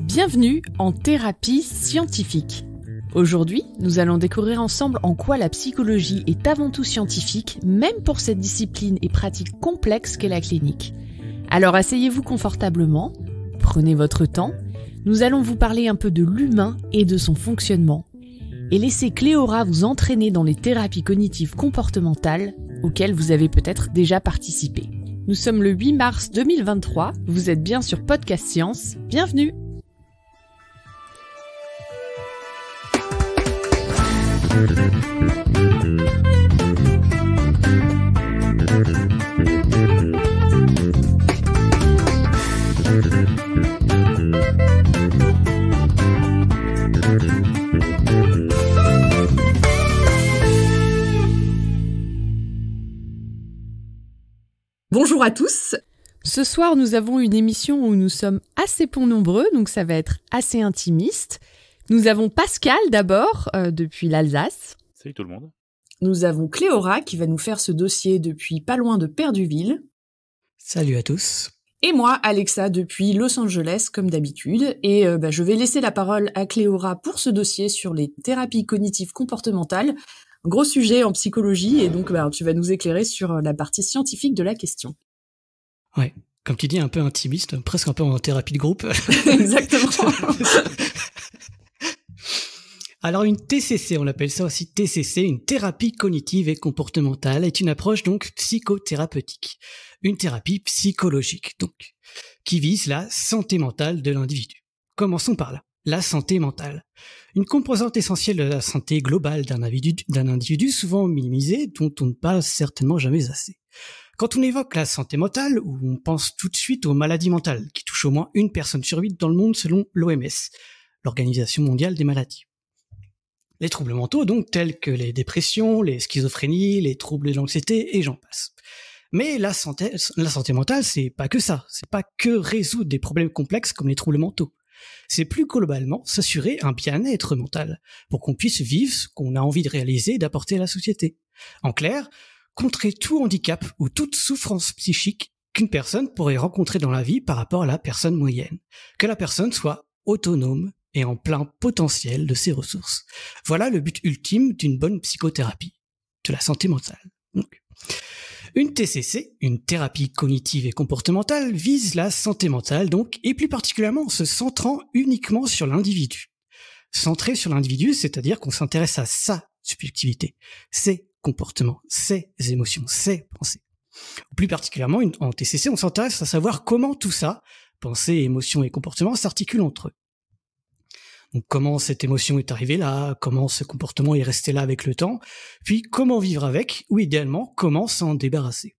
Bienvenue en thérapie scientifique. Aujourd'hui, nous allons découvrir ensemble en quoi la psychologie est avant tout scientifique, même pour cette discipline et pratique complexe qu'est la clinique. Alors asseyez-vous confortablement, prenez votre temps, nous allons vous parler un peu de l'humain et de son fonctionnement, et laissez Cléora vous entraîner dans les thérapies cognitives comportementales auxquels vous avez peut-être déjà participé. Nous sommes le 8 mars 2023, vous êtes bien sur Podcast Science, bienvenue Bonjour à tous. Ce soir, nous avons une émission où nous sommes assez peu nombreux, donc ça va être assez intimiste. Nous avons Pascal d'abord, euh, depuis l'Alsace. Salut tout le monde. Nous avons Cléora qui va nous faire ce dossier depuis pas loin de Perduville. Salut à tous. Et moi, Alexa, depuis Los Angeles, comme d'habitude. Et euh, bah, je vais laisser la parole à Cléora pour ce dossier sur les thérapies cognitives comportementales. Gros sujet en psychologie, et donc bah, tu vas nous éclairer sur euh, la partie scientifique de la question. Ouais. Comme tu dis, un peu intimiste, presque un peu en thérapie de groupe. Exactement. Alors une TCC, on l'appelle ça aussi TCC, une thérapie cognitive et comportementale, est une approche donc psychothérapeutique, une thérapie psychologique donc, qui vise la santé mentale de l'individu. Commençons par là la santé mentale. Une composante essentielle de la santé globale d'un individu, souvent minimisée, dont on ne parle certainement jamais assez. Quand on évoque la santé mentale, on pense tout de suite aux maladies mentales, qui touchent au moins une personne sur huit dans le monde selon l'OMS, l'Organisation mondiale des maladies. Les troubles mentaux, donc, tels que les dépressions, les schizophrénies, les troubles de l'anxiété, et j'en passe. Mais la santé, la santé mentale, c'est pas que ça. C'est pas que résoudre des problèmes complexes comme les troubles mentaux c'est plus globalement s'assurer un bien-être mental pour qu'on puisse vivre ce qu'on a envie de réaliser et d'apporter à la société. En clair, contrer tout handicap ou toute souffrance psychique qu'une personne pourrait rencontrer dans la vie par rapport à la personne moyenne. Que la personne soit autonome et en plein potentiel de ses ressources. Voilà le but ultime d'une bonne psychothérapie, de la santé mentale. Une TCC, une thérapie cognitive et comportementale, vise la santé mentale donc, et plus particulièrement en se centrant uniquement sur l'individu. Centré sur l'individu, c'est-à-dire qu'on s'intéresse à sa subjectivité, ses comportements, ses émotions, ses pensées. Plus particulièrement, en TCC, on s'intéresse à savoir comment tout ça, pensée, émotion et comportement, s'articulent entre eux comment cette émotion est arrivée là, comment ce comportement est resté là avec le temps, puis comment vivre avec, ou idéalement comment s'en débarrasser.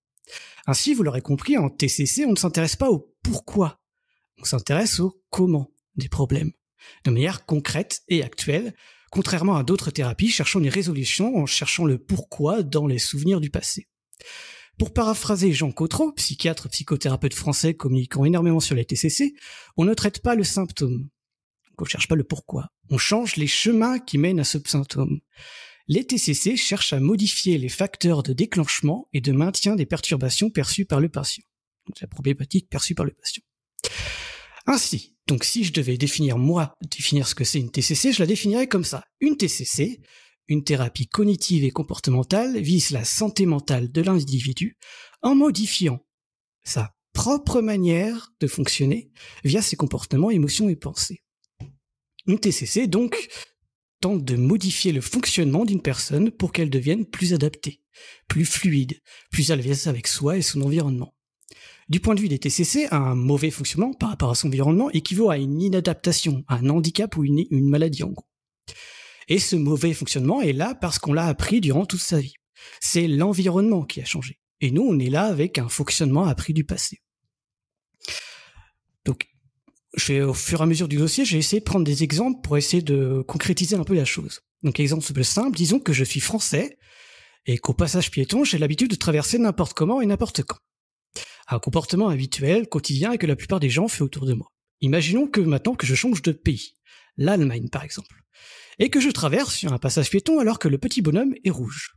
Ainsi, vous l'aurez compris, en TCC, on ne s'intéresse pas au pourquoi, on s'intéresse au comment des problèmes, de manière concrète et actuelle, contrairement à d'autres thérapies cherchant des résolutions en cherchant le pourquoi dans les souvenirs du passé. Pour paraphraser Jean Cotreau, psychiatre psychothérapeute français communiquant énormément sur les TCC, on ne traite pas le symptôme, on ne cherche pas le pourquoi. On change les chemins qui mènent à ce symptôme. Les TCC cherchent à modifier les facteurs de déclenchement et de maintien des perturbations perçues par le patient. Donc la problématique perçue par le patient. Ainsi, donc si je devais définir moi, définir ce que c'est une TCC, je la définirais comme ça. Une TCC, une thérapie cognitive et comportementale, vise la santé mentale de l'individu en modifiant sa propre manière de fonctionner via ses comportements, émotions et pensées. Une TCC, donc, tente de modifier le fonctionnement d'une personne pour qu'elle devienne plus adaptée, plus fluide, plus à avec soi et son environnement. Du point de vue des TCC, un mauvais fonctionnement par rapport à son environnement équivaut à une inadaptation, à un handicap ou une, une maladie en gros. Et ce mauvais fonctionnement est là parce qu'on l'a appris durant toute sa vie. C'est l'environnement qui a changé. Et nous, on est là avec un fonctionnement appris du passé. Donc, au fur et à mesure du dossier, j'ai essayé de prendre des exemples pour essayer de concrétiser un peu la chose. Donc, exemple simple, disons que je suis français et qu'au passage piéton, j'ai l'habitude de traverser n'importe comment et n'importe quand. Un comportement habituel, quotidien et que la plupart des gens font autour de moi. Imaginons que maintenant que je change de pays, l'Allemagne par exemple, et que je traverse sur un passage piéton alors que le petit bonhomme est rouge.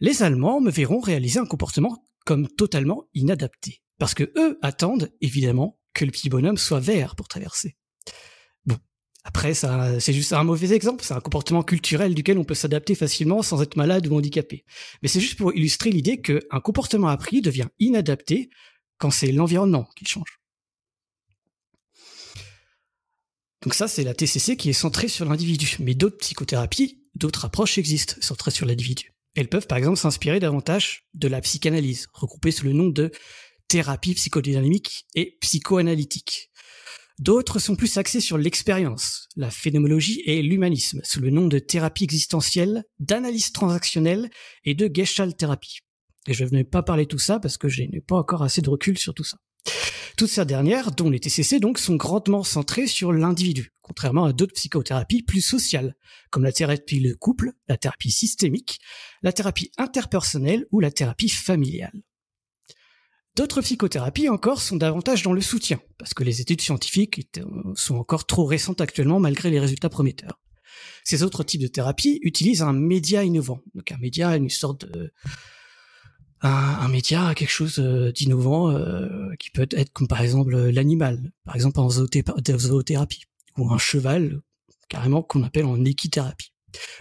Les Allemands me verront réaliser un comportement comme totalement inadapté, parce que eux attendent évidemment que le petit bonhomme soit vert pour traverser. Bon, après, ça, c'est juste un mauvais exemple, c'est un comportement culturel duquel on peut s'adapter facilement sans être malade ou handicapé. Mais c'est juste pour illustrer l'idée qu'un comportement appris devient inadapté quand c'est l'environnement qui change. Donc ça, c'est la TCC qui est centrée sur l'individu. Mais d'autres psychothérapies, d'autres approches existent centrées sur l'individu. Elles peuvent par exemple s'inspirer davantage de la psychanalyse, regroupée sous le nom de thérapie psychodynamique et psychoanalytique. D'autres sont plus axés sur l'expérience, la phénoménologie et l'humanisme, sous le nom de thérapie existentielle, d'analyse transactionnelle et de gestalt thérapie. Et je ne vais pas parler tout ça parce que je n'ai pas encore assez de recul sur tout ça. Toutes ces dernières, dont les TCC donc, sont grandement centrées sur l'individu, contrairement à d'autres psychothérapies plus sociales, comme la thérapie de couple, la thérapie systémique, la thérapie interpersonnelle ou la thérapie familiale. D'autres psychothérapies encore sont davantage dans le soutien, parce que les études scientifiques euh, sont encore trop récentes actuellement malgré les résultats prometteurs. Ces autres types de thérapies utilisent un média innovant, donc un média, une sorte de... Un, média, quelque chose euh, d'innovant euh, qui peut être comme par exemple l'animal, par exemple en zoothérapie, ou un cheval, carrément qu'on appelle en équithérapie,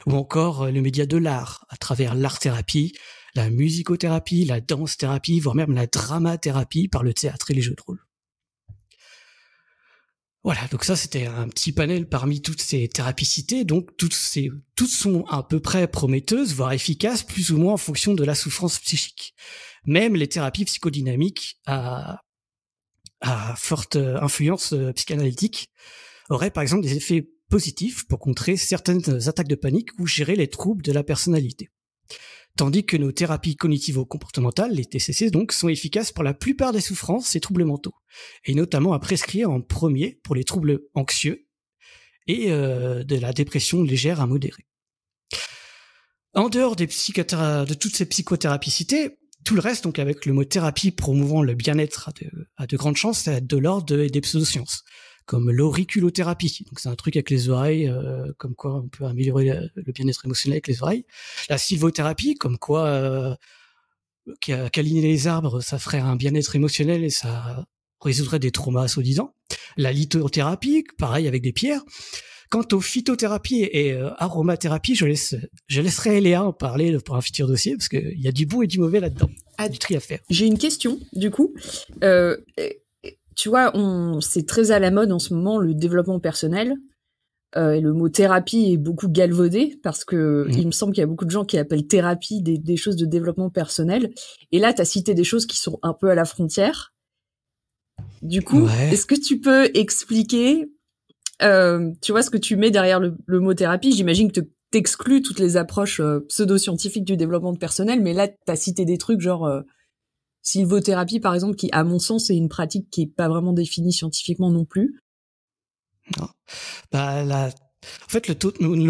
ou encore le média de l'art, à travers l'art-thérapie, la musicothérapie, la danse-thérapie, voire même la dramathérapie par le théâtre et les jeux de rôle. Voilà, donc ça c'était un petit panel parmi toutes ces thérapicités. donc toutes, ces, toutes sont à peu près prometteuses, voire efficaces, plus ou moins en fonction de la souffrance psychique. Même les thérapies psychodynamiques à, à forte euh, influence euh, psychanalytique auraient par exemple des effets positifs pour contrer certaines attaques de panique ou gérer les troubles de la personnalité tandis que nos thérapies cognitivo-comportementales, les TCC donc, sont efficaces pour la plupart des souffrances et troubles mentaux, et notamment à prescrire en premier pour les troubles anxieux et euh, de la dépression légère à modérée. En dehors des de toutes ces psychothérapies tout le reste, donc avec le mot thérapie promouvant le bien-être à de, grandes chances, c'est de l'ordre des pseudosciences comme l'auriculothérapie. Donc c'est un truc avec les oreilles, euh, comme quoi on peut améliorer le, bien-être émotionnel avec les oreilles. La sylvothérapie, comme quoi euh, câliner les arbres, ça ferait un bien-être émotionnel et ça résoudrait des traumas disant. La lithothérapie, pareil avec des pierres. Quant aux phytothérapies et euh, aromathérapies, je, laisse, je laisserai Léa en parler pour un futur dossier parce qu'il y a du bon et du mauvais là-dedans. Ah, du tri à faire. J'ai une question, du coup. Euh, tu vois, on, c'est très à la mode en ce moment le développement personnel. Euh, et le mot thérapie est beaucoup galvaudé parce que mmh. il me semble qu'il y a beaucoup de gens qui appellent thérapie des, choses de développement personnel. Et là, tu as cité des choses qui sont un peu à la frontière. Du coup, est-ce que tu peux expliquer, euh, tu vois, ce que tu mets derrière le, mot thérapie J'imagine que t'exclus toutes les approches euh, pseudo-scientifiques du développement personnel, mais là, tu as cité des trucs genre sylvothérapie, par exemple, qui, à mon sens, est une pratique qui n'est pas vraiment définie scientifiquement non plus. Non. Bah, la... En fait, le,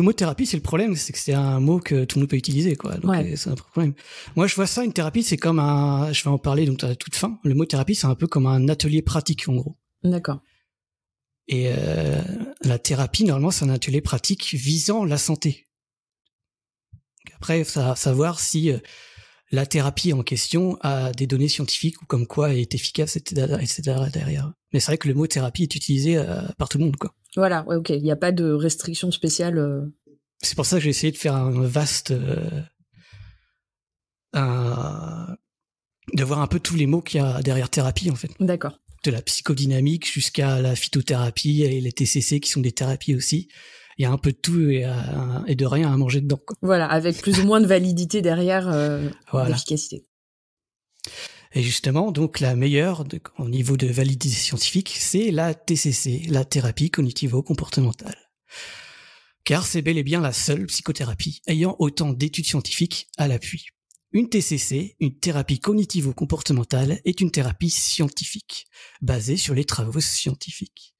mot thérapie, c'est le problème, c'est que c'est un mot que tout le monde peut utiliser, quoi. Donc, c'est un problème. Moi, je vois ça, une thérapie, c'est comme un, je vais en parler, donc, à toute fin. Le mot thérapie, c'est un peu comme un atelier pratique, en gros. D'accord. Et euh, la thérapie, normalement, c'est un atelier pratique visant la santé. Après, ça savoir si euh, la thérapie en question a des données scientifiques ou comme quoi elle est efficace, etc. derrière. Mais c'est vrai que le mot thérapie est utilisé euh, par tout le monde, quoi. Voilà, ouais, ok. Il n'y a pas de restriction spéciale. Euh. C'est pour ça que j'ai essayé de faire un vaste, euh, un... de voir un peu tous les mots qu'il y a derrière thérapie, en fait. D'accord. De la psychodynamique jusqu'à la phytothérapie et les TCC qui sont des thérapies aussi il y a un peu de tout et, euh, de rien à manger dedans. Voilà, avec plus ou moins de validité derrière euh, Et justement, donc la meilleure au niveau de validité scientifique, c'est la TCC, la thérapie cognitivo-comportementale. Car c'est bel et bien la seule psychothérapie ayant autant d'études scientifiques à l'appui. Une TCC, une thérapie cognitivo-comportementale, est une thérapie scientifique, basée sur les travaux scientifiques.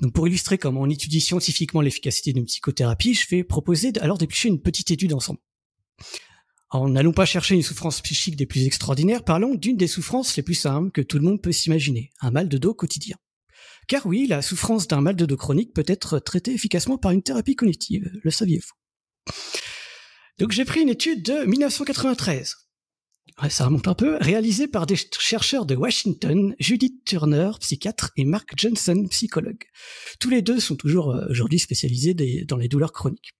Donc pour illustrer comment on étudie scientifiquement l'efficacité d'une psychothérapie, je vais proposer alors d'éplucher une petite étude ensemble. En n'allons pas chercher une souffrance psychique des plus extraordinaires, parlons d'une des souffrances les plus simples que tout le monde peut s'imaginer, un mal de dos quotidien. Car oui, la souffrance d'un mal de dos chronique peut être traitée efficacement par une thérapie cognitive, le saviez-vous Donc j'ai pris une étude de 1993 ça remonte un peu. Réalisé par des chercheurs de Washington, Judith Turner, psychiatre, et Mark Johnson, psychologue. Tous les deux sont toujours euh, aujourd'hui spécialisés dans les douleurs chroniques.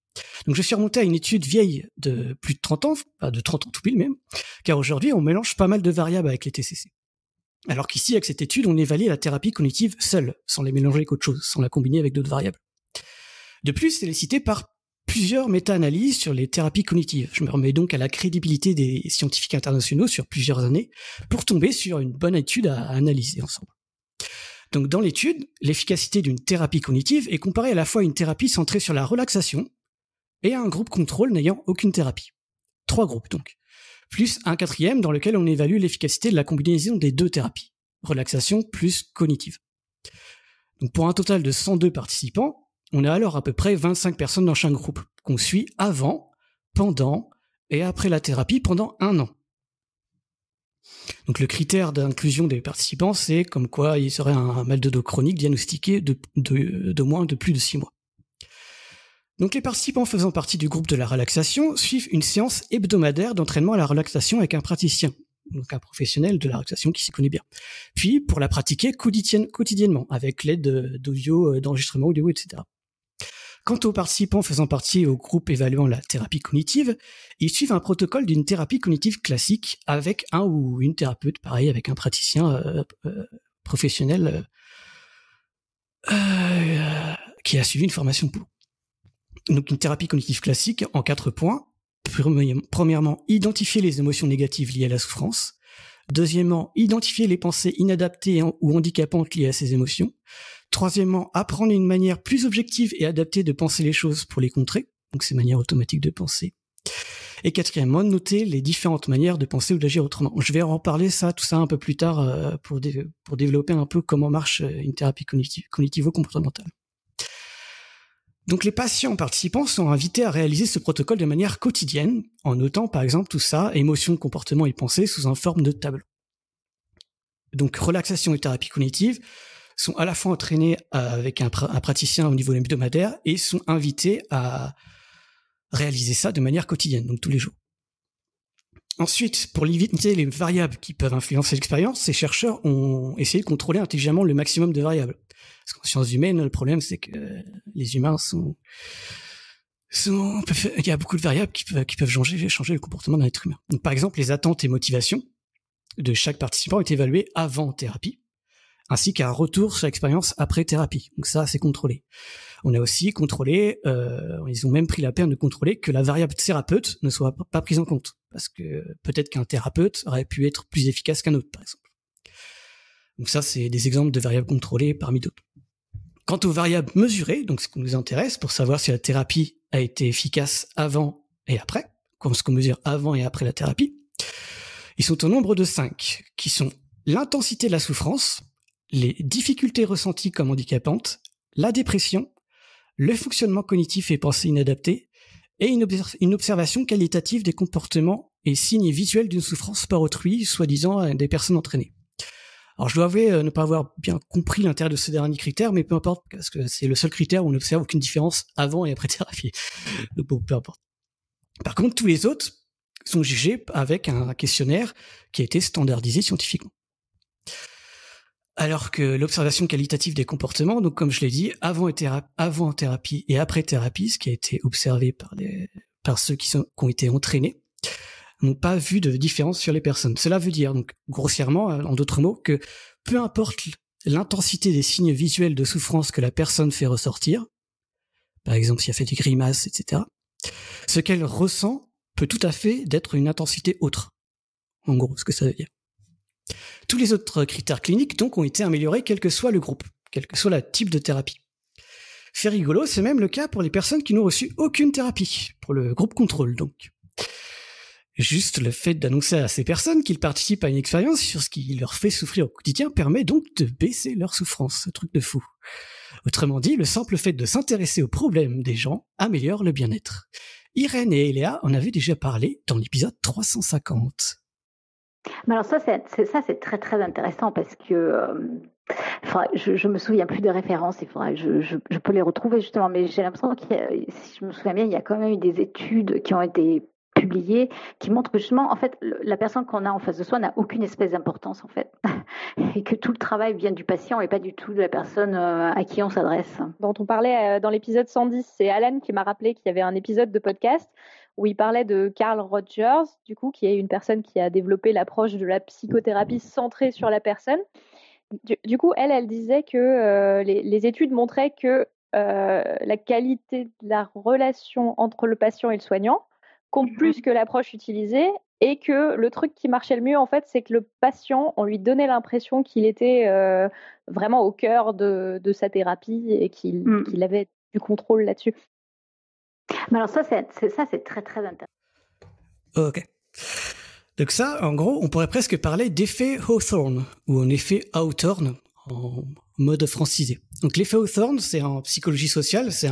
Donc je suis remonté à une étude vieille de plus de 30 ans, de 30 ans tout pile même, car aujourd'hui on mélange pas mal de variables avec les TCC. Alors qu'ici, avec cette étude, on évalue la thérapie cognitive seule, sans les mélanger avec autre chose, sans la combiner avec d'autres variables. De plus, c'est est citée par plusieurs méta-analyses sur les thérapies cognitives. Je me remets donc à la crédibilité des scientifiques internationaux sur plusieurs années pour tomber sur une bonne étude à analyser ensemble. Donc dans l'étude, l'efficacité d'une thérapie cognitive est comparée à la fois à une thérapie centrée sur la relaxation et à un groupe contrôle n'ayant aucune thérapie. Trois groupes donc. Plus un quatrième dans lequel on évalue l'efficacité de la combinaison des deux thérapies, relaxation plus cognitive. Donc pour un total de 102 participants, on a alors à peu près 25 personnes dans chaque groupe qu'on suit avant, pendant et après la thérapie pendant un an. Donc le critère d'inclusion des participants, c'est comme quoi il serait un mal de dos chronique diagnostiqué de, moins de plus de 6 mois. Donc les participants faisant partie du groupe de la relaxation suivent une séance hebdomadaire d'entraînement à la relaxation avec un praticien, donc un professionnel de la relaxation qui s'y connaît bien. Puis pour la pratiquer quotidiennement avec l'aide d'audio, euh, d'enregistrement audio, etc. Quant aux participants faisant partie au groupe évaluant la thérapie cognitive, ils suivent un protocole d'une thérapie cognitive classique avec un ou une thérapeute, pareil, avec un praticien euh, euh, professionnel euh, qui a suivi une formation pour. Donc une thérapie cognitive classique en quatre points. Premièrement, identifier les émotions négatives liées à la souffrance. Deuxièmement, identifier les pensées inadaptées ou handicapantes liées à ces émotions. Troisièmement, apprendre une manière plus objective et adaptée de penser les choses pour les contrer, donc ces manières automatiques de penser. Et quatrièmement, noter les différentes manières de penser ou d'agir autrement. Je vais en parler ça, tout ça un peu plus tard euh, pour, développer un peu comment marche euh, une thérapie cognitive, cognitivo-comportementale. Donc les patients participants sont invités à réaliser ce protocole de manière quotidienne, en notant par exemple tout ça, émotions, comportements et pensées sous une forme de tableau. Donc relaxation et thérapie cognitive, sont à la fois entraînés euh, avec un, praticien au niveau hebdomadaire et sont invités à réaliser ça de manière quotidienne, donc tous les jours. Ensuite, pour limiter les variables qui peuvent influencer l'expérience, ces chercheurs ont essayé de contrôler intelligemment le maximum de variables. Parce qu'en sciences humaines, le problème, c'est que les humains sont... il y a beaucoup de variables qui peuvent, changer, le comportement d'un être humain. Donc, par exemple, les attentes et motivations de chaque participant ont été évaluées avant thérapie ainsi qu'un retour sur l'expérience après thérapie. Donc ça, c'est contrôlé. On a aussi contrôlé, euh, ils ont même pris la peine de contrôler que la variable thérapeute ne soit pas prise en compte, parce que peut-être qu'un thérapeute aurait pu être plus efficace qu'un autre, par exemple. Donc ça, c'est des exemples de variables contrôlées parmi d'autres. Quant aux variables mesurées, donc ce qui nous intéresse pour savoir si la thérapie a été efficace avant et après, comme ce qu'on mesure avant et après la thérapie, ils sont au nombre de cinq, qui sont l'intensité de la souffrance, les difficultés ressenties comme handicapantes, la dépression, le fonctionnement cognitif et pensée inadapté, et une, observation qualitative des comportements et signes visuels d'une souffrance par autrui, soi-disant euh, des personnes entraînées. Alors je dois avouer euh, ne pas avoir bien compris l'intérêt de ce dernier critère, mais peu importe, parce que c'est le seul critère où on n'observe aucune différence avant et après thérapie. Donc peu importe. Par contre, tous les autres sont jugés avec un questionnaire qui a été standardisé scientifiquement. Alors que l'observation qualitative des comportements, donc comme je l'ai dit, avant, en thérapie et après thérapie, ce qui a été observé par, ceux qui, ont été entraînés, n'ont pas vu de différence sur les personnes. Cela veut dire, donc grossièrement, euh, en d'autres mots, que peu importe l'intensité des signes visuels de souffrance que la personne fait ressortir, par exemple si elle fait des grimaces, etc., ce qu'elle ressent peut tout à fait d'être une intensité autre. En gros, ce que ça veut dire. Tous les autres critères cliniques donc ont été améliorés quel que soit le groupe, quel que soit le type de thérapie. Fait rigolo, c'est même le cas pour les personnes qui n'ont reçu aucune thérapie, pour le groupe contrôle donc. Juste le fait d'annoncer à ces personnes qu'ils participent à une expérience sur ce qui leur fait souffrir au quotidien permet donc de baisser leur souffrance, ce truc de fou. Autrement dit, le simple fait de s'intéresser aux problèmes des gens améliore le bien-être. Irène et Eléa en avaient déjà parlé dans l'épisode 350. Mais alors ça, c'est ça, c'est très très intéressant parce que euh, je, je me souviens plus des références. Il faudra, je, peux les retrouver justement, mais j'ai l'impression que si je me souviens bien, il y a quand même eu des études qui ont été publiées qui montrent que justement, en fait, la personne qu'on a en face de soi n'a aucune espèce d'importance en fait, et que tout le travail vient du patient et pas du tout de la personne euh, à qui on s'adresse. Dont on parlait euh, dans l'épisode 110, c'est Alan qui m'a rappelé qu'il y avait un épisode de podcast où il parlait de Carl Rogers, du coup, qui est une personne qui a développé l'approche de la psychothérapie centrée sur la personne. Du, coup, elle, elle disait que euh, les, études montraient que euh, la qualité de la relation entre le patient et le soignant compte mhm. plus que l'approche utilisée et que le truc qui marchait le mieux, en fait, c'est que le patient, on lui donnait l'impression qu'il était euh, vraiment au cœur de, sa thérapie et qu'il mm. avait du contrôle là-dessus. Mais alors ça, c'est ça, c'est très très intéressant. Ok. Donc ça, en gros, on pourrait presque parler d'effet Hawthorne ou en effet Hawthorne en mode francisé. Donc l'effet Hawthorne, c'est en psychologie sociale, c'est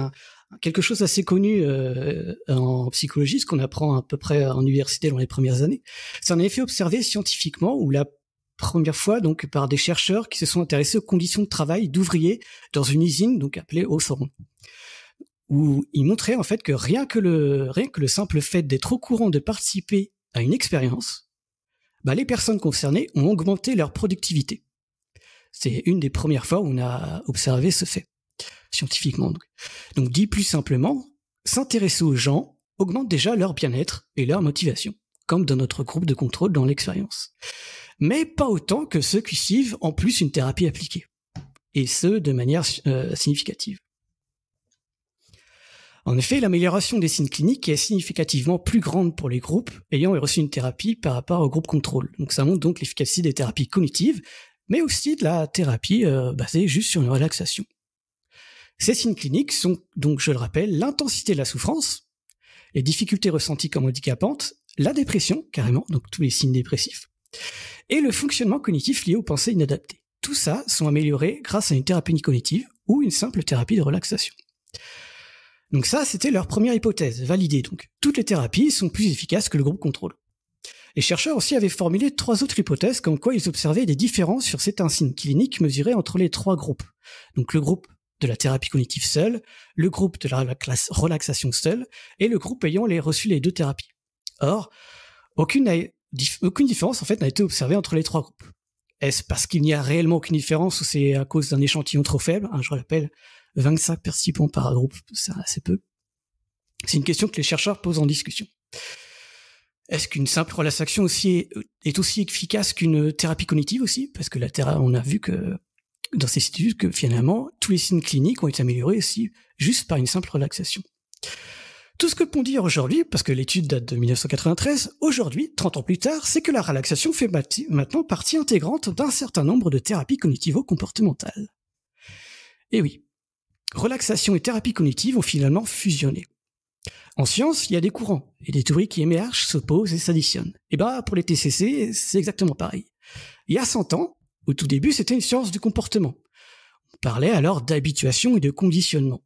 quelque chose assez connu euh, en psychologie, ce qu'on apprend à peu près en université dans les premières années. C'est un effet observé scientifiquement ou la première fois donc par des chercheurs qui se sont intéressés aux conditions de travail d'ouvriers dans une usine donc appelée Hawthorne où il montrait en fait que rien que le, rien que le simple fait d'être au courant de participer à une expérience, bah, les personnes concernées ont augmenté leur productivité. C'est une des premières fois où on a observé ce fait, scientifiquement. Donc, donc dit plus simplement, s'intéresser aux gens augmente déjà leur bien-être et leur motivation, comme dans notre groupe de contrôle dans l'expérience. Mais pas autant que ceux qui suivent en plus une thérapie appliquée, et ce de manière euh, significative. En effet, l'amélioration des signes cliniques est significativement plus grande pour les groupes ayant reçu une thérapie par rapport au groupe contrôle. Donc ça montre donc l'efficacité des thérapies cognitives, mais aussi de la thérapie euh, basée juste sur une relaxation. Ces signes cliniques sont donc, je le rappelle, l'intensité de la souffrance, les difficultés ressenties comme handicapantes, la dépression carrément, donc tous les signes dépressifs, et le fonctionnement cognitif lié aux pensées inadaptées. Tout ça sont améliorés grâce à une thérapie cognitive ou une simple thérapie de relaxation. Donc ça, c'était leur première hypothèse, validée donc. Toutes les thérapies sont plus efficaces que le groupe contrôle. Les chercheurs aussi avaient formulé trois autres hypothèses comme quoi ils observaient des différences sur cet signes clinique mesuré entre les trois groupes. Donc le groupe de la thérapie cognitive seule, le groupe de la relaxation seule et le groupe ayant les reçu les deux thérapies. Or, aucune, différence en fait n'a été observée entre les trois groupes. Est-ce parce qu'il n'y a réellement aucune différence ou c'est à cause d'un échantillon trop faible hein, Je rappelle, 25 participants par groupe, c'est assez peu. C'est une question que les chercheurs posent en discussion. Est-ce qu'une simple relaxation aussi euh, est, aussi efficace qu'une thérapie cognitive aussi Parce que la on a vu que dans ces études que finalement tous les signes cliniques ont été améliorés aussi juste par une simple relaxation. Tout ce que peut dire aujourd'hui, parce que l'étude date de 1993, aujourd'hui, 30 ans plus tard, c'est que la relaxation fait maintenant partie intégrante d'un certain nombre de thérapies cognitivo-comportementales. Et eh oui, relaxation et thérapie cognitive ont finalement fusionné. En science, il y a des courants et des théories qui émergent, s'opposent et s'additionnent. Et eh bah, ben, pour les TCC, c'est exactement pareil. Il y a 100 ans, au tout début, c'était une science du comportement. On parlait alors d'habituation et de conditionnement.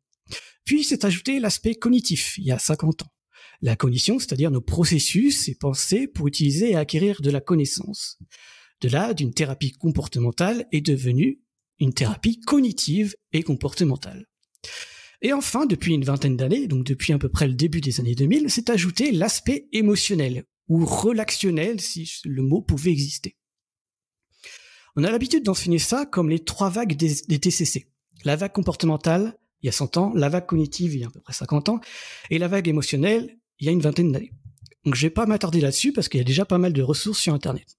Puis s'est ajouté l'aspect cognitif, il y a 50 ans. La cognition, c'est-à-dire nos processus et pensées pour utiliser et acquérir de la connaissance. De là, d'une thérapie comportementale est devenue une thérapie cognitive et comportementale. Et enfin, depuis une vingtaine d'années, donc depuis à peu près le début des années 2000, s'est ajouté l'aspect émotionnel ou relationnel, si le mot pouvait exister. On a l'habitude d'enseigner ça comme les trois vagues des, TCC. La vague comportementale, il y a 100 ans, la vague cognitive, il y a à peu près 50 ans, et la vague émotionnelle, il y a une vingtaine d'années. Donc je vais pas m'attarder là-dessus parce qu'il y a déjà pas mal de ressources sur Internet.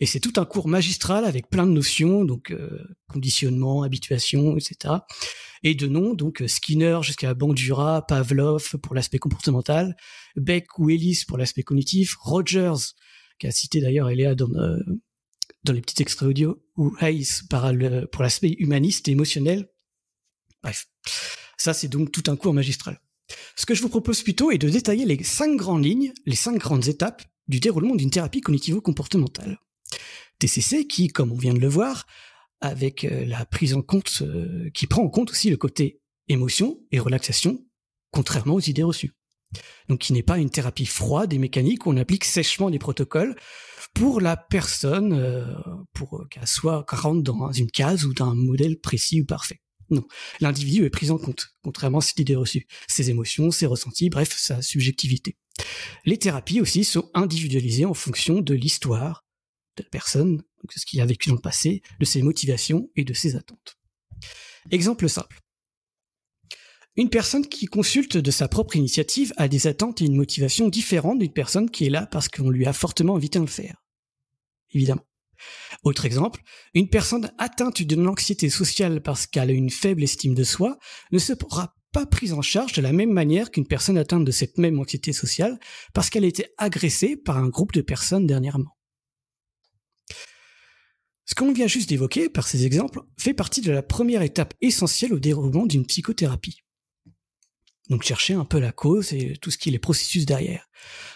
Et c'est tout un cours magistral avec plein de notions, donc euh, conditionnement, habituation, etc et de noms, donc euh, Skinner jusqu'à Bandura, Pavlov pour l'aspect comportemental, Beck ou Ellis pour l'aspect cognitif, Rogers, qui a cité d'ailleurs Eléa dans, euh, dans les petits extraits audio, ou Hayes pour l'aspect humaniste et émotionnel. Bref, ça c'est donc tout un cours magistral. Ce que je vous propose plutôt est de détailler les cinq grandes lignes, les cinq grandes étapes du déroulement d'une thérapie cognitivo-comportementale. TCC qui, comme on vient de le voir, avec euh, la prise en compte euh, qui prend en compte aussi le côté émotion et relaxation, contrairement aux idées reçues. Donc qui n'est pas une thérapie froide et mécanique où on applique sèchement des protocoles pour la personne, euh, pour qu'elle soit rentre dans une case ou dans un modèle précis ou parfait. Non, l'individu est pris en compte, contrairement à cette idée reçue. Ses émotions, ses ressentis, bref, sa subjectivité. Les thérapies aussi sont individualisées en fonction de l'histoire, la personne, ce qu'il a vécu dans le passé, de ses motivations et de ses attentes. Exemple simple. Une personne qui consulte de sa propre initiative a des attentes et une motivation différentes d'une personne qui est là parce qu'on lui a fortement invité à le faire. Évidemment. Autre exemple, une personne atteinte d'une anxiété sociale parce qu'elle a une faible estime de soi ne se pas prise en charge de la même manière qu'une personne atteinte de cette même anxiété sociale parce qu'elle a été agressée par un groupe de personnes dernièrement. Ce qu'on vient juste d'évoquer par ces exemples fait partie de la première étape essentielle au déroulement d'une psychothérapie. Donc chercher un peu la cause et tout ce qui est les processus derrière.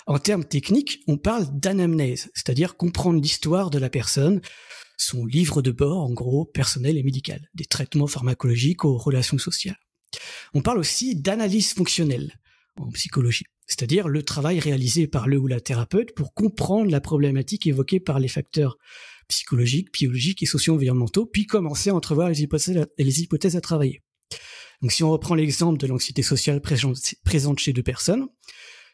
En termes techniques, on parle d'anamnèse, c'est-à-dire comprendre l'histoire de la personne, son livre de bord en gros personnel et médical, des traitements pharmacologiques aux relations sociales. On parle aussi d'analyse fonctionnelle en psychologie, c'est-à-dire le travail réalisé par le ou la thérapeute pour comprendre la problématique évoquée par les facteurs psychologiques, biologiques et socio-environnementaux, puis commencer à entrevoir les hypothèses à, travailler. Donc si on reprend l'exemple de l'anxiété sociale présente chez deux personnes,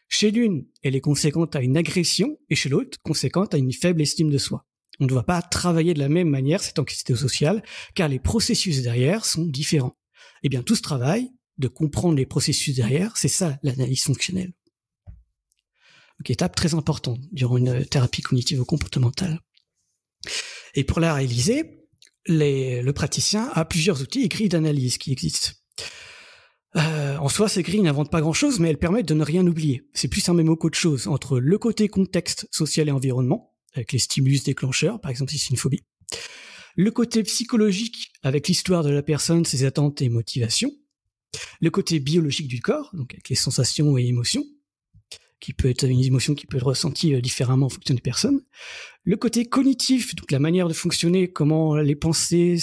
chez l'une, elle est conséquente à une agression et chez l'autre, conséquente à une faible estime de soi. On ne doit pas travailler de la même manière cette anxiété sociale, car les processus derrière sont différents. Eh bien, tout ce travail de comprendre les processus derrière, c'est ça l'analyse fonctionnelle. étape très importante durant une euh, thérapie cognitive ou comportementale et pour la réaliser, le praticien a plusieurs outils et grilles d'analyse qui existent. Euh, en soi, ces grilles n'inventent pas grand-chose, mais elles permettent de ne rien oublier. C'est plus un mémo qu'autre chose entre le côté contexte social et environnement, avec les stimulus déclencheurs, par exemple si c'est une phobie, le côté psychologique, avec l'histoire de la personne, ses attentes et motivations, le côté biologique du corps, donc avec les sensations et émotions, qui peut être une émotion qui peut être ressentie euh, différemment en fonction des personnes. Le côté cognitif, donc la manière de fonctionner, comment les pensées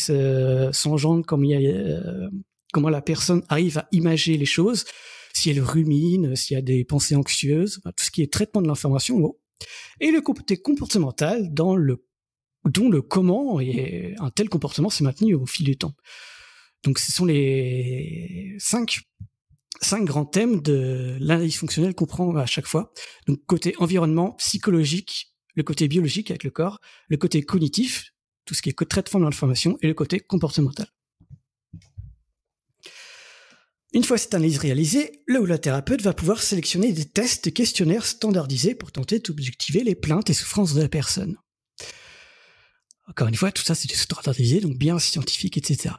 s'engendrent, comment, euh, comment la personne arrive à imager les choses, si elle rumine, s'il y a des pensées anxieuses, tout ce qui est traitement de l'information. Et le côté comportemental, dans le, dont le comment et un tel comportement s'est maintenu au fil du temps. Donc ce sont les cinq cinq grands thèmes de l'analyse fonctionnelle qu'on prend à chaque fois. Donc côté environnement, psychologique, le côté biologique avec le corps, le côté cognitif, tout ce qui est traitement de l'information, et le côté comportemental. Une fois cette analyse réalisée, le ou la thérapeute va pouvoir sélectionner des tests et questionnaires standardisés pour tenter d'objectiver les plaintes et souffrances de la personne. Encore une fois, tout ça c'est standardisé, donc bien scientifique, etc.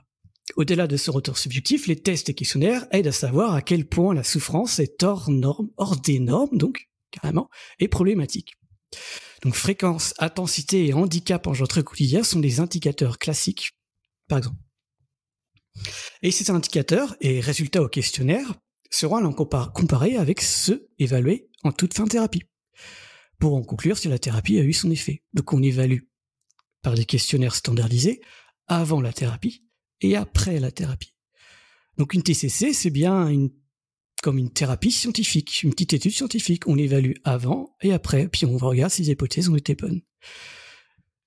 Au-delà de ce retour subjectif, les tests et questionnaires aident à savoir à quel point la souffrance est hors norme, des normes, donc, carrément, et problématique. Donc, fréquence, intensité et handicap en très quotidien sont des indicateurs classiques, par exemple. Et ces indicateurs et résultats au questionnaire seront alors comparés avec ceux évalués en toute fin de thérapie, pour en conclure si la thérapie a eu son effet. Donc, on évalue par des questionnaires standardisés avant la thérapie et après la thérapie. Donc une TCC, c'est bien une, comme une thérapie scientifique, une petite étude scientifique. On évalue avant et après, puis on regarde si les hypothèses ont été bonnes.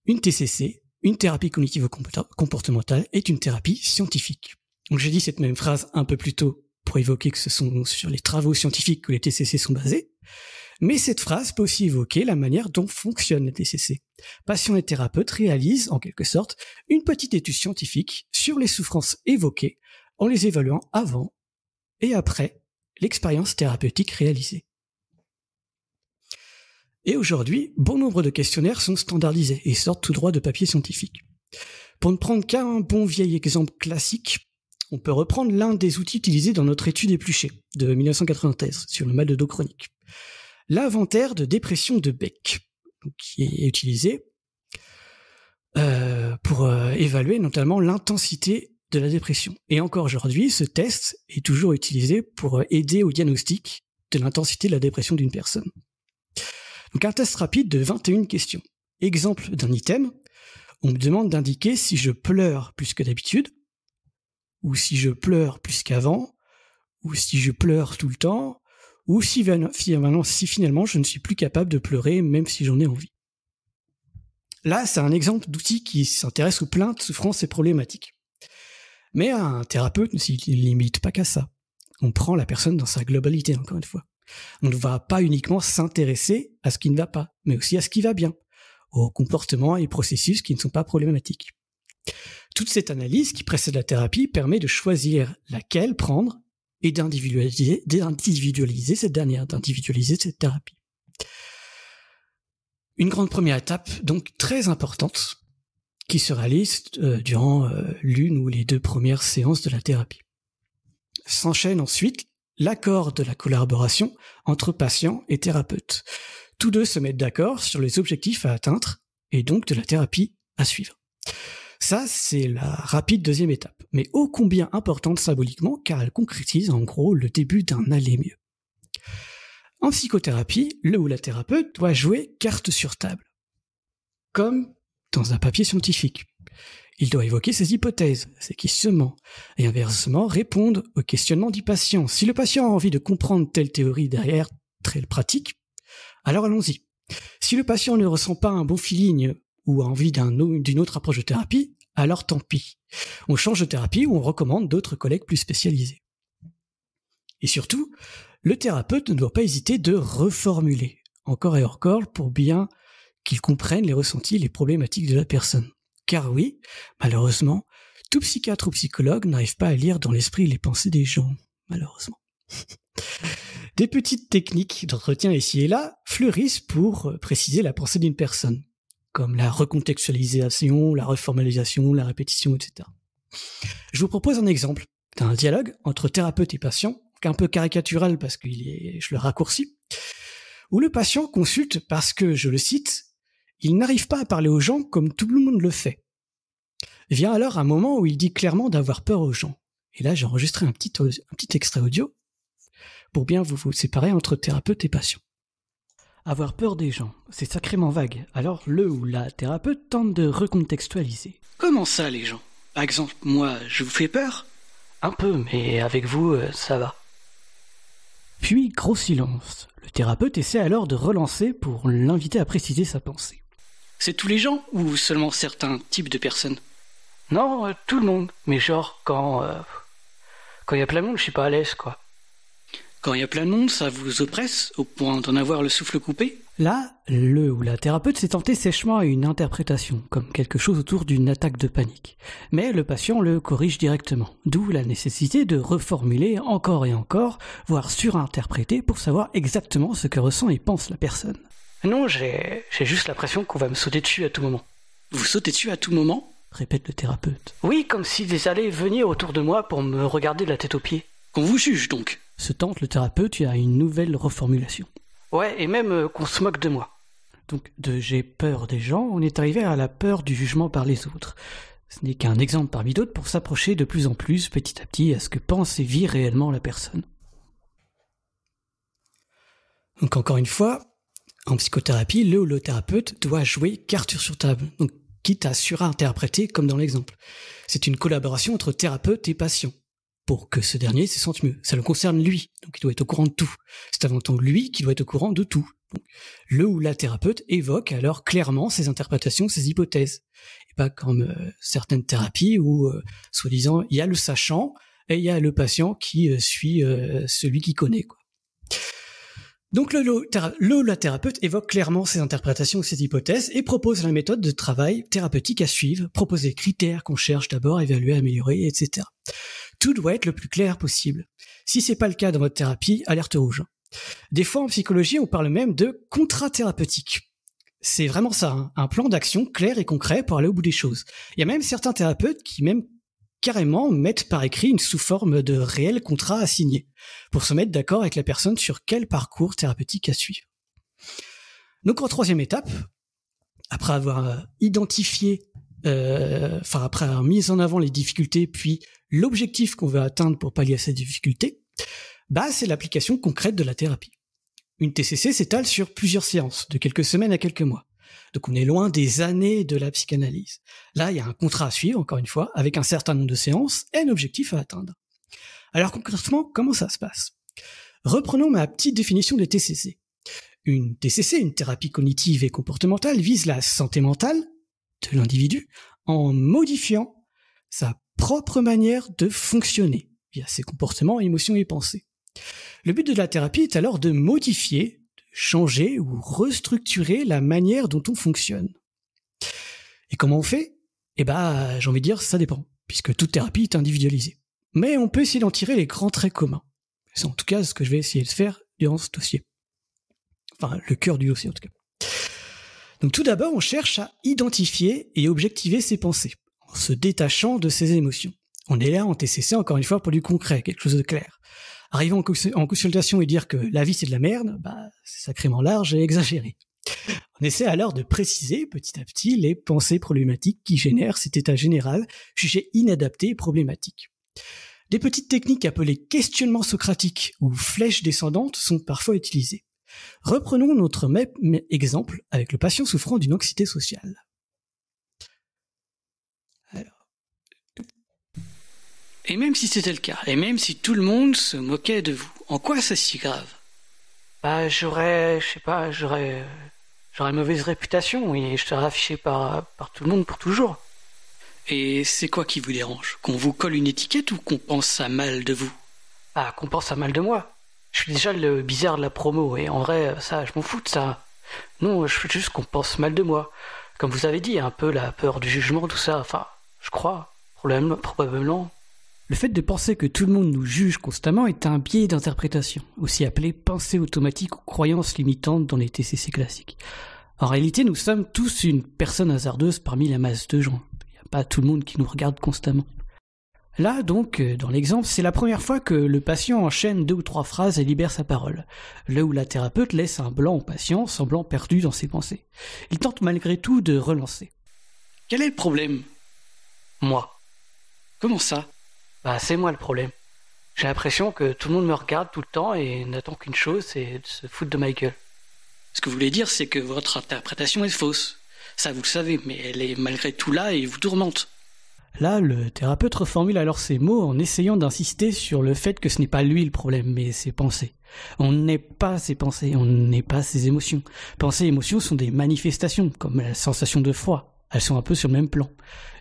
Une TCC, une thérapie cognitive comportementale est une thérapie scientifique. Donc j'ai dit cette même phrase un peu plus tôt pour évoquer que ce sont sur les travaux scientifiques que les TCC sont basés. Mais cette phrase peut aussi évoquer la manière dont fonctionne la TCC. Patients et thérapeutes réalisent, en quelque sorte, une petite étude scientifique sur les souffrances évoquées en les évaluant avant et après l'expérience thérapeutique réalisée. Et aujourd'hui, bon nombre de questionnaires sont standardisés et sortent tout droit de papier scientifique. Pour ne prendre qu'un bon vieil exemple classique, on peut reprendre l'un des outils utilisés dans notre étude épluchée de 1993 sur le mal de dos chronique l'inventaire de dépression de Beck, qui est utilisé euh, pour euh, évaluer notamment l'intensité de la dépression. Et encore aujourd'hui, ce test est toujours utilisé pour euh, aider au diagnostic de l'intensité de la dépression d'une personne. Donc un test rapide de 21 questions. Exemple d'un item, on me demande d'indiquer si je pleure plus que d'habitude, ou si je pleure plus qu'avant, ou si je pleure tout le temps, ou si, finalement je ne suis plus capable de pleurer même si j'en ai envie. Là, c'est un exemple d'outil qui s'intéresse aux plaintes, souffrances et problématiques. Mais un thérapeute ne s'y limite pas qu'à ça. On prend la personne dans sa globalité, encore une fois. On ne va pas uniquement s'intéresser à ce qui ne va pas, mais aussi à ce qui va bien, aux comportements et processus qui ne sont pas problématiques. Toute cette analyse qui précède la thérapie permet de choisir laquelle prendre et d'individualiser, cette dernière, d'individualiser cette thérapie. Une grande première étape, donc très importante, qui se réalise euh, durant euh, l'une ou les deux premières séances de la thérapie. S'enchaîne ensuite l'accord de la collaboration entre patient et thérapeute. Tous deux se mettent d'accord sur les objectifs à atteindre et donc de la thérapie à suivre. Ça, c'est la rapide deuxième étape, mais ô combien importante symboliquement car elle concrétise en gros le début d'un aller mieux. En psychothérapie, le ou la thérapeute doit jouer carte sur table, comme dans un papier scientifique. Il doit évoquer ses hypothèses, ses questionnements, et inversement répondre aux questionnements du patient. Si le patient a envie de comprendre telle théorie derrière très pratique, alors allons-y. Si le patient ne ressent pas un bon feeling ou a envie d'une autre approche de thérapie, alors tant pis. On change de thérapie ou on recommande d'autres collègues plus spécialisés. Et surtout, le thérapeute ne doit pas hésiter de reformuler, encore et encore, pour bien qu'il comprenne les ressentis et les problématiques de la personne. Car oui, malheureusement, tout psychiatre ou psychologue n'arrive pas à lire dans l'esprit les pensées des gens, malheureusement. Des petites techniques d'entretien ici et là fleurissent pour préciser la pensée d'une personne comme la recontextualisation, la reformalisation, la répétition, etc. Je vous propose un exemple d'un dialogue entre thérapeute et patient, un peu caricatural parce qu'il est, je le raccourcis, où le patient consulte parce que, je le cite, il n'arrive pas à parler aux gens comme tout le monde le fait. Vient alors un moment où il dit clairement d'avoir peur aux gens. Et là, j'ai enregistré un petit, un petit extrait audio pour bien vous séparer entre thérapeute et patient. Avoir peur des gens, c'est sacrément vague, alors le ou la thérapeute tente de recontextualiser. Comment ça les gens Par exemple, moi, je vous fais peur Un peu, mais avec vous, euh, ça va. Puis gros silence. Le thérapeute essaie alors de relancer pour l'inviter à préciser sa pensée. C'est tous les gens ou seulement certains types de personnes Non, euh, tout le monde. Mais genre, quand. Euh, quand il y a plein de monde, je suis pas à l'aise, quoi. Quand il y a plein de monde, ça vous oppresse au point d'en avoir le souffle coupé Là, le ou la thérapeute s'est tenté sèchement à une interprétation, comme quelque chose autour d'une attaque de panique. Mais le patient le corrige directement, d'où la nécessité de reformuler encore et encore, voire surinterpréter pour savoir exactement ce que ressent et pense la personne. Non, j'ai juste l'impression qu'on va me sauter dessus à tout moment. Vous sautez dessus à tout moment répète le thérapeute. Oui, comme si des allées venaient autour de moi pour me regarder de la tête aux pieds. Qu'on vous juge donc se tente le thérapeute, il a une nouvelle reformulation. Ouais, et même euh, qu'on se moque de moi. Donc de j'ai peur des gens, on est arrivé à la peur du jugement par les autres. Ce n'est qu'un exemple parmi d'autres pour s'approcher de plus en plus petit à petit à ce que pense et vit réellement la personne. Donc encore une fois, en psychothérapie, le ou le thérapeute doit jouer carte sur table, donc quitte à surinterpréter comme dans l'exemple. C'est une collaboration entre thérapeute et patient pour que ce dernier se sente mieux. Ça le concerne lui, donc il doit être au courant de tout. C'est avant tout lui qui doit être au courant de tout. le ou la thérapeute évoque alors clairement ses interprétations, ses hypothèses, et pas comme euh, certaines thérapies où, euh, soi-disant, il y a le sachant et il y a le patient qui euh, suit celui qui connaît. Quoi. Donc le, thérapeute évoque clairement ses interprétations ou ses hypothèses et propose la méthode de travail thérapeutique à suivre, propose les critères qu'on cherche d'abord, évaluer, améliorer, etc. Tout doit être le plus clair possible. Si c'est pas le cas dans votre thérapie, alerte rouge. Des fois en psychologie, on parle même de contrat thérapeutique. C'est vraiment ça, hein. un plan d'action clair et concret pour aller au bout des choses. Il y a même certains thérapeutes qui même carrément mettre par écrit une sous forme de réel contrat à signer pour se mettre d'accord avec la personne sur quel parcours thérapeutique à suivre. Donc en troisième étape, après avoir euh, identifié, euh, enfin après avoir mis en avant les difficultés, puis l'objectif qu'on veut atteindre pour pallier à ces difficultés, bah c'est l'application concrète de la thérapie. Une TCC s'étale sur plusieurs séances, de quelques semaines à quelques mois. Donc on est loin des années de la psychanalyse. Là, il y a un contrat à suivre, encore une fois, avec un certain nombre de séances et un objectif à atteindre. Alors concrètement, comment ça se passe Reprenons ma petite définition des TCC. Une TCC, une thérapie cognitive et comportementale, vise la santé mentale de l'individu en modifiant sa propre manière de fonctionner via ses comportements, émotions et pensées. Le but de la thérapie est alors de modifier changer ou restructurer la manière dont on fonctionne. Et comment on fait Eh ben, j'ai envie de dire, ça dépend, puisque toute thérapie est individualisée. Mais on peut essayer d'en tirer les grands traits communs. C'est en tout cas ce que je vais essayer de faire durant ce dossier. Enfin, le cœur du dossier en tout cas. Donc tout d'abord, on cherche à identifier et objectiver ses pensées, en se détachant de ses émotions. On est là en TCC, encore une fois, pour du concret, quelque chose de clair. Arriver en, consultation et dire que la vie c'est de la merde, bah, c'est sacrément large et exagéré. On essaie alors de préciser petit à petit les pensées problématiques qui génèrent cet état général jugé inadapté et problématique. Des petites techniques appelées questionnements socratiques ou flèches descendantes sont parfois utilisées. Reprenons notre même exemple avec le patient souffrant d'une anxiété sociale. Et même si c'était le cas, et même si tout le monde se moquait de vous, en quoi c'est si grave Bah j'aurais, je sais pas, j'aurais, j'aurais mauvaise réputation et je serais affiché par, par tout le monde pour toujours. Et c'est quoi qui vous dérange Qu'on vous colle une étiquette ou qu'on pense à mal de vous Ah, qu'on pense à mal de moi. Je suis déjà le bizarre de la promo et en vrai, ça, je m'en fous de ça. Non, je veux juste qu'on pense mal de moi. Comme vous avez dit, un peu la peur du jugement, tout ça. Enfin, je crois, probablement le fait de penser que tout le monde nous juge constamment est un biais d'interprétation, aussi appelé pensée automatique ou croyance limitante dans les TCC classiques. En réalité, nous sommes tous une personne hasardeuse parmi la masse de gens. Il n'y a pas tout le monde qui nous regarde constamment. Là, donc, euh, dans l'exemple, c'est la première fois que le patient enchaîne deux ou trois phrases et libère sa parole, là où la thérapeute laisse un blanc au patient, semblant perdu dans ses pensées. Il tente malgré tout de relancer. Quel est le problème Moi. Comment ça bah, c'est moi le problème. J'ai l'impression que tout le monde me regarde tout le temps et n'attend qu'une chose, c'est de se foutre de ma gueule. Ce que vous voulez dire, c'est que votre interprétation est fausse. Ça, vous le savez, mais elle est malgré tout là et vous tourmente. Là, le thérapeute reformule alors ses mots en essayant d'insister sur le fait que ce n'est pas lui le problème, mais ses pensées. On n'est pas ses pensées, on n'est pas ses émotions. Pensées et émotions sont des manifestations, comme la sensation de froid, elles sont un peu sur le même plan.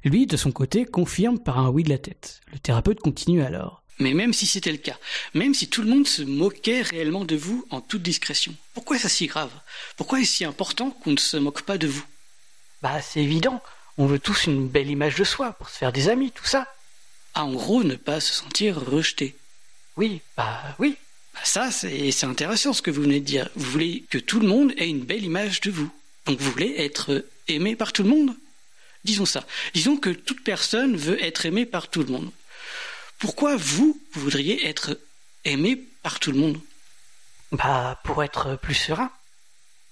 Lui, de son côté, confirme par un oui de la tête. Le thérapeute continue alors. Mais même si c'était le cas, même si tout le monde se moquait réellement de vous en toute discrétion, pourquoi est si grave Pourquoi est-ce si important qu'on ne se moque pas de vous Bah c'est évident, on veut tous une belle image de soi pour se faire des amis, tout ça. Ah, en gros, ne pas se sentir rejeté. Oui, bah oui. Bah, ça, c'est intéressant ce que vous venez de dire. Vous voulez que tout le monde ait une belle image de vous. Donc vous voulez être aimé par tout le monde Disons ça. Disons que toute personne veut être aimée par tout le monde. Pourquoi vous, voudriez être aimé par tout le monde Bah, pour être plus serein.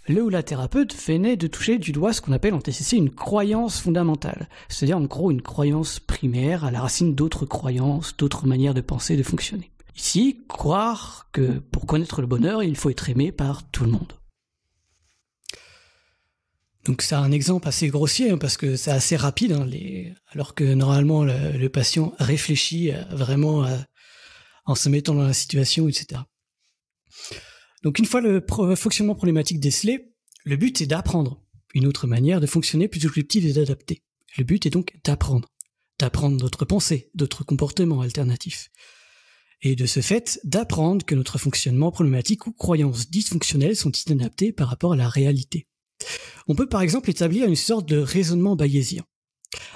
Le ou la thérapeute venait de toucher du doigt ce qu'on appelle en TCC une croyance fondamentale, c'est-à-dire en gros une croyance primaire à la racine d'autres croyances, d'autres manières de penser, de fonctionner. Ici, croire que pour connaître le bonheur, il faut être aimé par tout le monde. Donc c'est un exemple assez grossier hein, parce que c'est assez rapide, hein, les... alors que normalement le, patient réfléchit euh, vraiment euh, en se mettant dans la situation, etc. Donc une fois le euh, fonctionnement problématique décelé, le but est d'apprendre une autre manière de fonctionner plus objective et d'adapter. Le but est donc d'apprendre, d'apprendre d'autres pensées, d'autres comportements alternatifs. Et de ce fait, d'apprendre que notre fonctionnement problématique ou croyances dysfonctionnelles sont inadaptées par rapport à la réalité. On peut par exemple établir une sorte de raisonnement bayésien.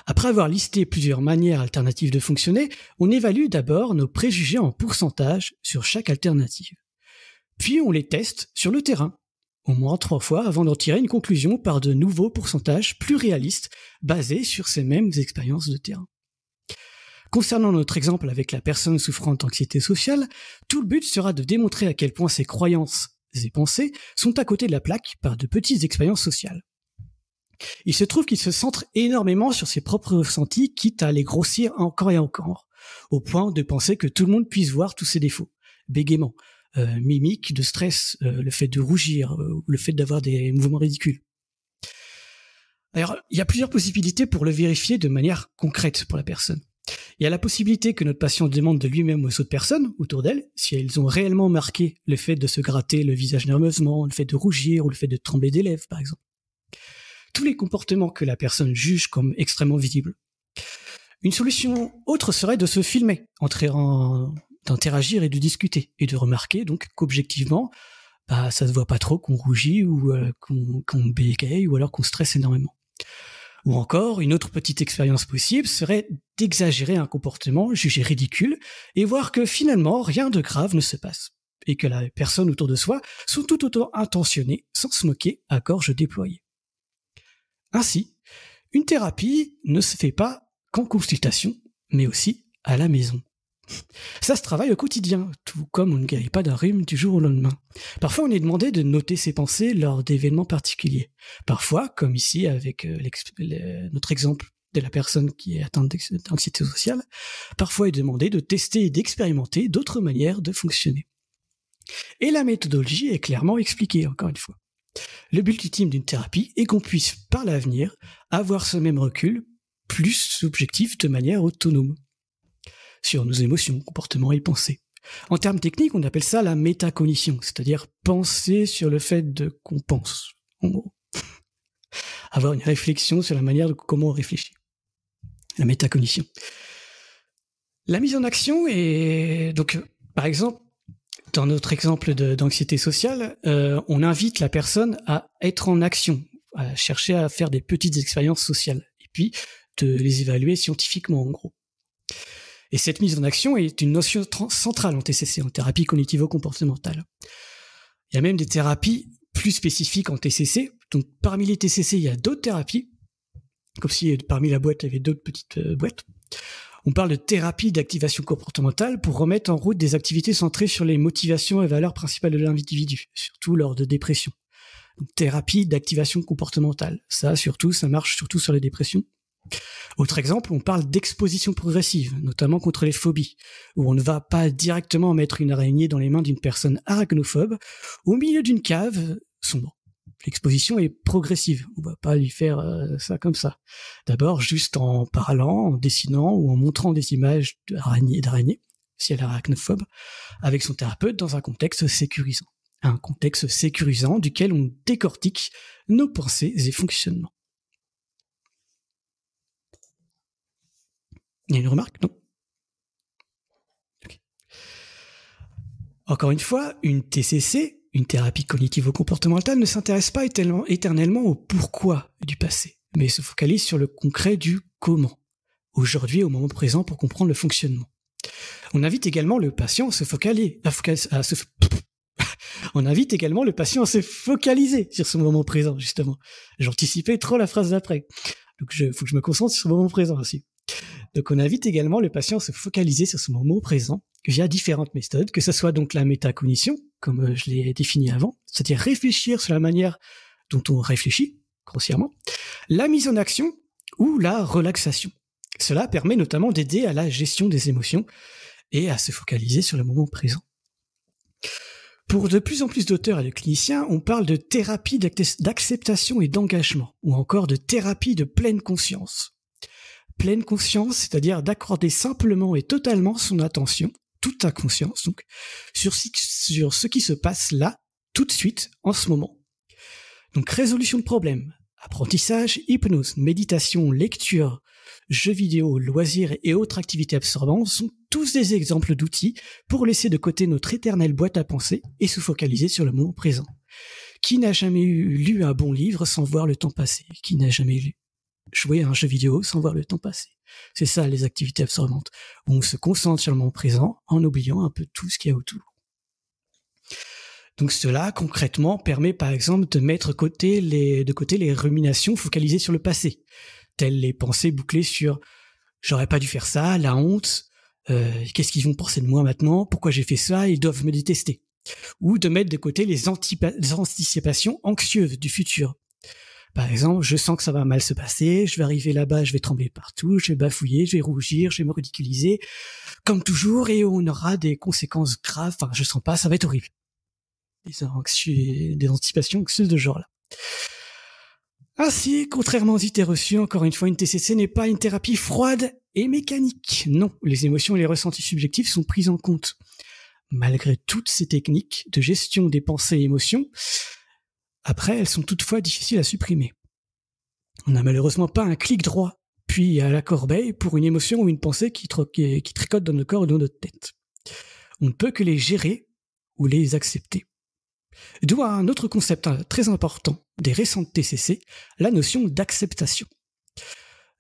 Après avoir listé plusieurs manières alternatives de fonctionner, on évalue d'abord nos préjugés en pourcentage sur chaque alternative. Puis on les teste sur le terrain, au moins trois fois avant d'en tirer une conclusion par de nouveaux pourcentages plus réalistes basés sur ces mêmes expériences de terrain. Concernant notre exemple avec la personne souffrant d'anxiété sociale, tout le but sera de démontrer à quel point ses croyances et pensées sont à côté de la plaque par de petites expériences sociales. Il se trouve qu'il se centre énormément sur ses propres ressentis, quitte à les grossir encore et encore, au point de penser que tout le monde puisse voir tous ses défauts. Bégaiement, euh, mimique, de stress, euh, le fait de rougir, euh, le fait d'avoir des mouvements ridicules. Alors, il y a plusieurs possibilités pour le vérifier de manière concrète pour la personne. Il y a la possibilité que notre patient demande de lui-même aux autres personnes autour d'elle si elles ont réellement marqué le fait de se gratter le visage nerveusement, le fait de rougir ou le fait de trembler des lèvres, par exemple. Tous les comportements que la personne juge comme extrêmement visibles. Une solution autre serait de se filmer, d'interagir et de discuter, et de remarquer donc qu'objectivement, bah, ça se voit pas trop qu'on rougit ou euh, qu'on bégaye ou alors qu'on stresse énormément. Ou encore, une autre petite expérience possible serait d'exagérer un comportement jugé ridicule et voir que finalement rien de grave ne se passe et que la personne autour de soi sont tout autant intentionnées sans se moquer à gorge déployée. Ainsi, une thérapie ne se fait pas qu'en consultation, mais aussi à la maison. Ça se travaille au quotidien, tout comme on ne guérit pas d'un rhume du jour au lendemain. Parfois, on est demandé de noter ses pensées lors d'événements particuliers. Parfois, comme ici avec euh, notre exemple de la personne qui est atteinte d'anxiété sociale, parfois est demandé de tester et d'expérimenter d'autres manières de fonctionner. Et la méthodologie est clairement expliquée, encore une fois. Le but ultime d'une thérapie est qu'on puisse, par l'avenir, avoir ce même recul, plus objectif, de manière autonome sur nos émotions, comportements et pensées. En termes techniques, on appelle ça la métacognition, c'est-à-dire penser sur le fait de qu'on pense, en gros. Avoir une réflexion sur la manière de comment on réfléchit. La métacognition. La mise en action est donc, par exemple, dans notre exemple d'anxiété sociale, euh, on invite la personne à être en action, à chercher à faire des petites expériences sociales, et puis de les évaluer scientifiquement, en gros. Et cette mise en action est une notion centrale en TCC, en thérapie cognitivo-comportementale. Il y a même des thérapies plus spécifiques en TCC. Donc parmi les TCC, il y a d'autres thérapies, comme si euh, parmi la boîte, il y avait d'autres petites euh, boîtes. On parle de thérapie d'activation comportementale pour remettre en route des activités centrées sur les motivations et valeurs principales de l'individu, surtout lors de dépression. thérapie d'activation comportementale. Ça, surtout, ça marche surtout sur les dépressions. Autre exemple, on parle d'exposition progressive, notamment contre les phobies, où on ne va pas directement mettre une araignée dans les mains d'une personne arachnophobe au milieu d'une cave sombre. L'exposition est progressive, on va pas lui faire euh, ça comme ça. D'abord, juste en parlant, en dessinant ou en montrant des images d'araignées, si elle est arachnophobe, avec son thérapeute dans un contexte sécurisant. Un contexte sécurisant duquel on décortique nos pensées et fonctionnements. Il y a une remarque Non Encore une fois, une TCC, une thérapie cognitivo-comportementale, ne s'intéresse pas éternellement au pourquoi du passé, mais se focalise sur le concret du comment, aujourd'hui au moment présent pour comprendre le fonctionnement. On invite également le patient à se focaliser, on invite également le patient à se focaliser sur son moment présent, justement. J'anticipais trop la phrase d'après. Donc, il faut que je me concentre sur le moment présent aussi. Donc on invite également le patient à se focaliser sur son moment présent via différentes méthodes, que ce soit donc la métacognition, comme euh, je l'ai défini avant, c'est-à-dire réfléchir sur la manière dont on réfléchit, grossièrement, la mise en action ou la relaxation. Cela permet notamment d'aider à la gestion des émotions et à se focaliser sur le moment présent. Pour de plus en plus d'auteurs et de cliniciens, on parle de thérapie d'acceptation et d'engagement, ou encore de thérapie de pleine conscience pleine conscience, c'est-à-dire d'accorder simplement et totalement son attention, toute sa conscience, donc, sur, sur ce qui se passe là, tout de suite, en ce moment. Donc résolution de problème, apprentissage, hypnose, méditation, lecture, jeux vidéo, loisirs et autres activités absorbantes sont tous des exemples d'outils pour laisser de côté notre éternelle boîte à penser et se focaliser sur le moment présent. Qui n'a jamais lu un bon livre sans voir le temps passer Qui n'a jamais lu jouer à un jeu vidéo sans voir le temps passer. C'est ça les activités absorbantes. On se concentre sur le moment présent en oubliant un peu tout ce qu'il y a autour. Donc cela, concrètement, permet par exemple de mettre côté les, de côté les ruminations focalisées sur le passé, telles les pensées bouclées sur j'aurais pas dû faire ça, la honte, euh, qu'est-ce qu'ils vont penser de moi maintenant, pourquoi j'ai fait ça, ils doivent me détester. Ou de mettre de côté les anticipations anxieuses du futur, par exemple, je sens que ça va mal se passer, je vais arriver là-bas, je vais trembler partout, je vais bafouiller, je vais rougir, je vais me ridiculiser, comme toujours, et on aura des conséquences graves, enfin, je sens pas, ça va être horrible. Des, des anticipations anxieuses de ce genre-là. Ainsi, contrairement aux idées reçues, encore une fois, une TCC n'est pas une thérapie froide et mécanique. Non, les émotions et les ressentis subjectifs sont pris en compte. Malgré toutes ces techniques de gestion des pensées et émotions, après, elles sont toutefois difficiles à supprimer. On n'a malheureusement pas un clic droit, puis à la corbeille, pour une émotion ou une pensée qui, tricote dans nos corps ou dans notre tête. On ne peut que les gérer ou les accepter. D'où un autre concept hein, très important des récentes TCC, la notion d'acceptation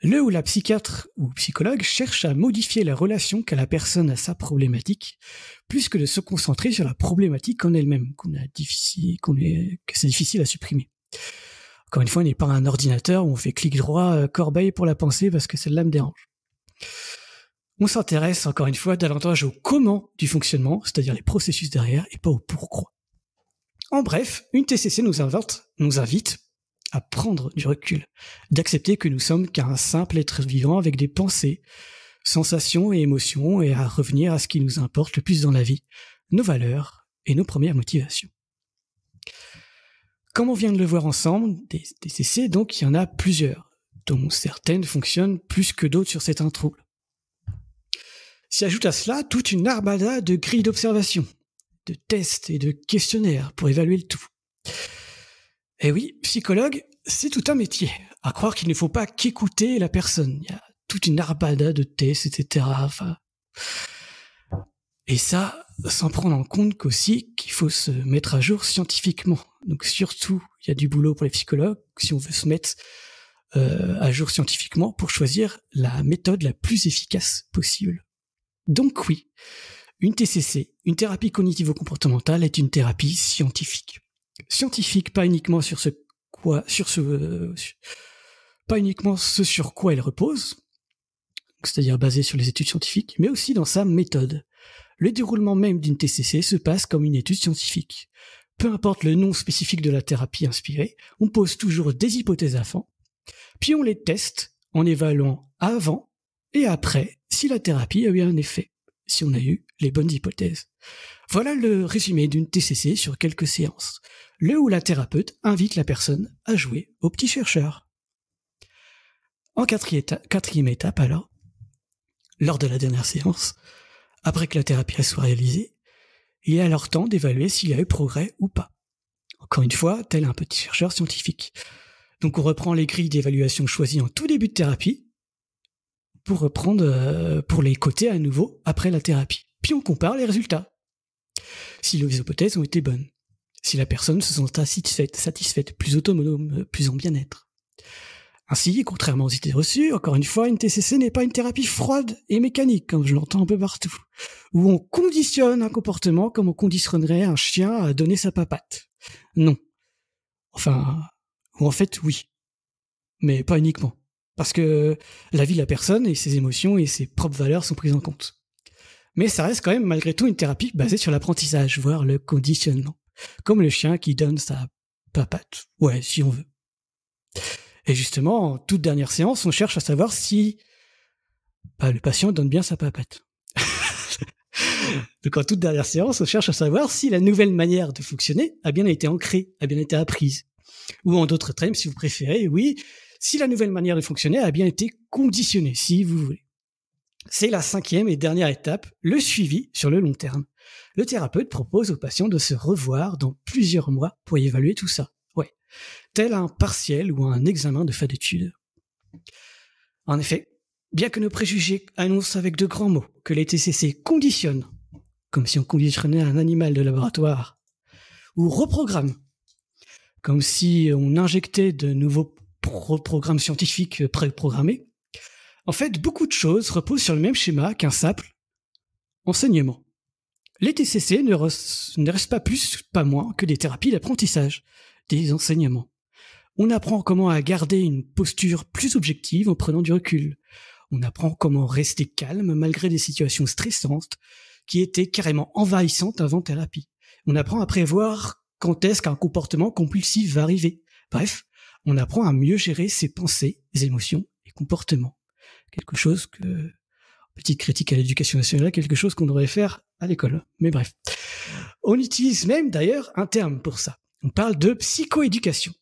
le ou la psychiatre ou psychologue cherche à modifier la relation qu'a la personne à sa problématique, plus que de se concentrer sur la problématique en elle-même, qu'on a difficile, qu'on est, que c'est difficile à supprimer. Encore une fois, on n'est pas un ordinateur où on fait clic droit, euh, corbeille pour la pensée parce que celle-là me dérange. On s'intéresse encore une fois davantage au comment du fonctionnement, c'est-à-dire les processus derrière, et pas au pourquoi. En bref, une TCC nous nous invite à prendre du recul, d'accepter que nous sommes qu'un simple être vivant avec des pensées, sensations et émotions et à revenir à ce qui nous importe le plus dans la vie, nos valeurs et nos premières motivations. Comme on vient de le voir ensemble, des, essais, donc, il y en a plusieurs, dont certaines fonctionnent plus que d'autres sur cet intro. S'y ajoute à cela toute une armada de grilles d'observation, de tests et de questionnaires pour évaluer le tout. Eh oui, psychologue, c'est tout un métier. À croire qu'il ne faut pas qu'écouter la personne. Il y a toute une arabada de tests, etc. Et ça, sans prendre en compte qu'aussi qu'il faut se mettre à jour scientifiquement. Donc surtout, il y a du boulot pour les psychologues si on veut se mettre euh, à jour scientifiquement pour choisir la méthode la plus efficace possible. Donc oui, une TCC, une thérapie cognitivo-comportementale, est une thérapie scientifique scientifique, pas uniquement sur ce quoi, sur ce, pas uniquement ce sur quoi elle repose, c'est-à-dire basé sur les études scientifiques, mais aussi dans sa méthode. Le déroulement même d'une TCC se passe comme une étude scientifique. Peu importe le nom spécifique de la thérapie inspirée, on pose toujours des hypothèses à fond, puis on les teste en évaluant avant et après si la thérapie a eu un effet, si on a eu les bonnes hypothèses. Voilà le résumé d'une TCC sur quelques séances le ou la thérapeute invite la personne à jouer au petit chercheur. En quatrième étape, alors, lors de la dernière séance, après que la thérapie soit réalisée, il est alors temps d'évaluer s'il y a eu progrès ou pas. Encore une fois, tel un petit chercheur scientifique. Donc on reprend les grilles d'évaluation choisies en tout début de thérapie pour reprendre euh, pour les coter à nouveau après la thérapie. Puis on compare les résultats. Si nos hypothèses ont été bonnes si la personne se sent satisfaite, satisfaite plus autonome, plus en bien-être. Ainsi, contrairement aux idées reçues, encore une fois, une TCC n'est pas une thérapie froide et mécanique, comme je l'entends un peu partout, où on conditionne un comportement comme on conditionnerait un chien à donner sa papate. Non. Enfin, ou en fait, oui. Mais pas uniquement. Parce que la vie de la personne et ses émotions et ses propres valeurs sont prises en compte. Mais ça reste quand même malgré tout une thérapie basée sur l'apprentissage, voire le conditionnement. Comme le chien qui donne sa papate. Ouais, si on veut. Et justement, en toute dernière séance, on cherche à savoir si bah, le patient donne bien sa papate. Donc en toute dernière séance, on cherche à savoir si la nouvelle manière de fonctionner a bien été ancrée, a bien été apprise. Ou en d'autres termes, si vous préférez, oui, si la nouvelle manière de fonctionner a bien été conditionnée, si vous voulez. C'est la cinquième et dernière étape, le suivi sur le long terme le thérapeute propose au patient de se revoir dans plusieurs mois pour évaluer tout ça. Ouais. Tel un partiel ou un examen de fin d'études. En effet, bien que nos préjugés annoncent avec de grands mots que les TCC conditionnent, comme si on conditionnait un animal de laboratoire, ou reprogramme, comme si on injectait de nouveaux programmes scientifiques préprogrammés, en fait, beaucoup de choses reposent sur le même schéma qu'un simple enseignement. Les TCC ne, ne restent pas plus, pas moins que des thérapies d'apprentissage, des enseignements. On apprend comment à garder une posture plus objective en prenant du recul. On apprend comment rester calme malgré des situations stressantes qui étaient carrément envahissantes avant thérapie. On apprend à prévoir quand est-ce qu'un comportement compulsif va arriver. Bref, on apprend à mieux gérer ses pensées, ses émotions et comportements. Quelque chose que, petite critique à l'éducation nationale, quelque chose qu'on devrait faire à l'école. Mais bref. On utilise même d'ailleurs un terme pour ça. On parle de psychoéducation.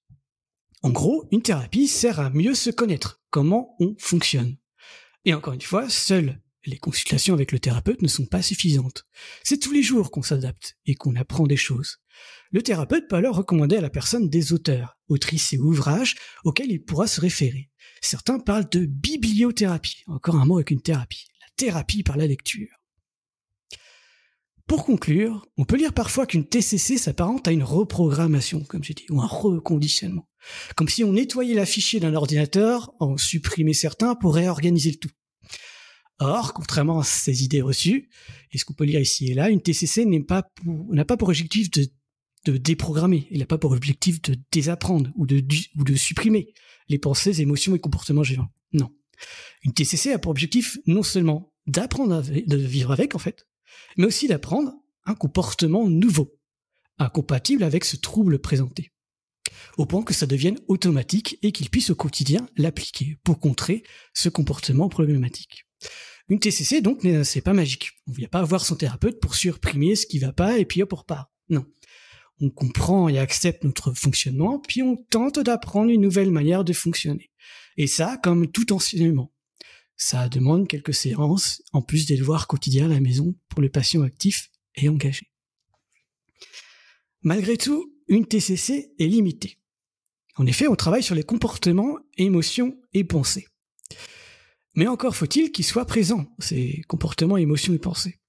En gros, une thérapie sert à mieux se connaître, comment on fonctionne. Et encore une fois, seules les consultations avec le thérapeute ne sont pas suffisantes. C'est tous les jours qu'on s'adapte et qu'on apprend des choses. Le thérapeute peut alors recommander à la personne des auteurs, autrices et ouvrages auxquels il pourra se référer. Certains parlent de bibliothérapie, encore un mot avec une thérapie, la thérapie par la lecture. Pour conclure, on peut lire parfois qu'une TCC s'apparente à une reprogrammation, comme j'ai dit, ou un reconditionnement. Comme si on nettoyait l'affiché d'un ordinateur, en supprimer certains pour réorganiser le tout. Or, contrairement à ces idées reçues, et ce qu'on peut lire ici et là, une TCC n'a pas, pas pour objectif de déprogrammer. elle n'a pas pour objectif de désapprendre ou de, ou de supprimer les pensées, émotions et comportements géants. Non. Une TCC a pour objectif non seulement d'apprendre à de vivre avec, en fait, mais aussi d'apprendre un comportement nouveau, incompatible avec ce trouble présenté, au point que ça devienne automatique et qu'il puisse au quotidien l'appliquer pour contrer ce comportement problématique. Une TCC, donc, euh, c'est pas magique. On ne vient pas voir son thérapeute pour surprimer ce qui va pas et puis hop, on repart. Non. On comprend et accepte notre fonctionnement, puis on tente d'apprendre une nouvelle manière de fonctionner. Et ça, comme tout enseignement. Ça demande quelques séances, en plus des devoirs quotidiens à la maison pour les patient actif et engagés. Malgré tout, une TCC est limitée. En effet, on travaille sur les comportements, émotions et pensées. Mais encore faut-il qu'ils soient présents, ces comportements, émotions et pensées.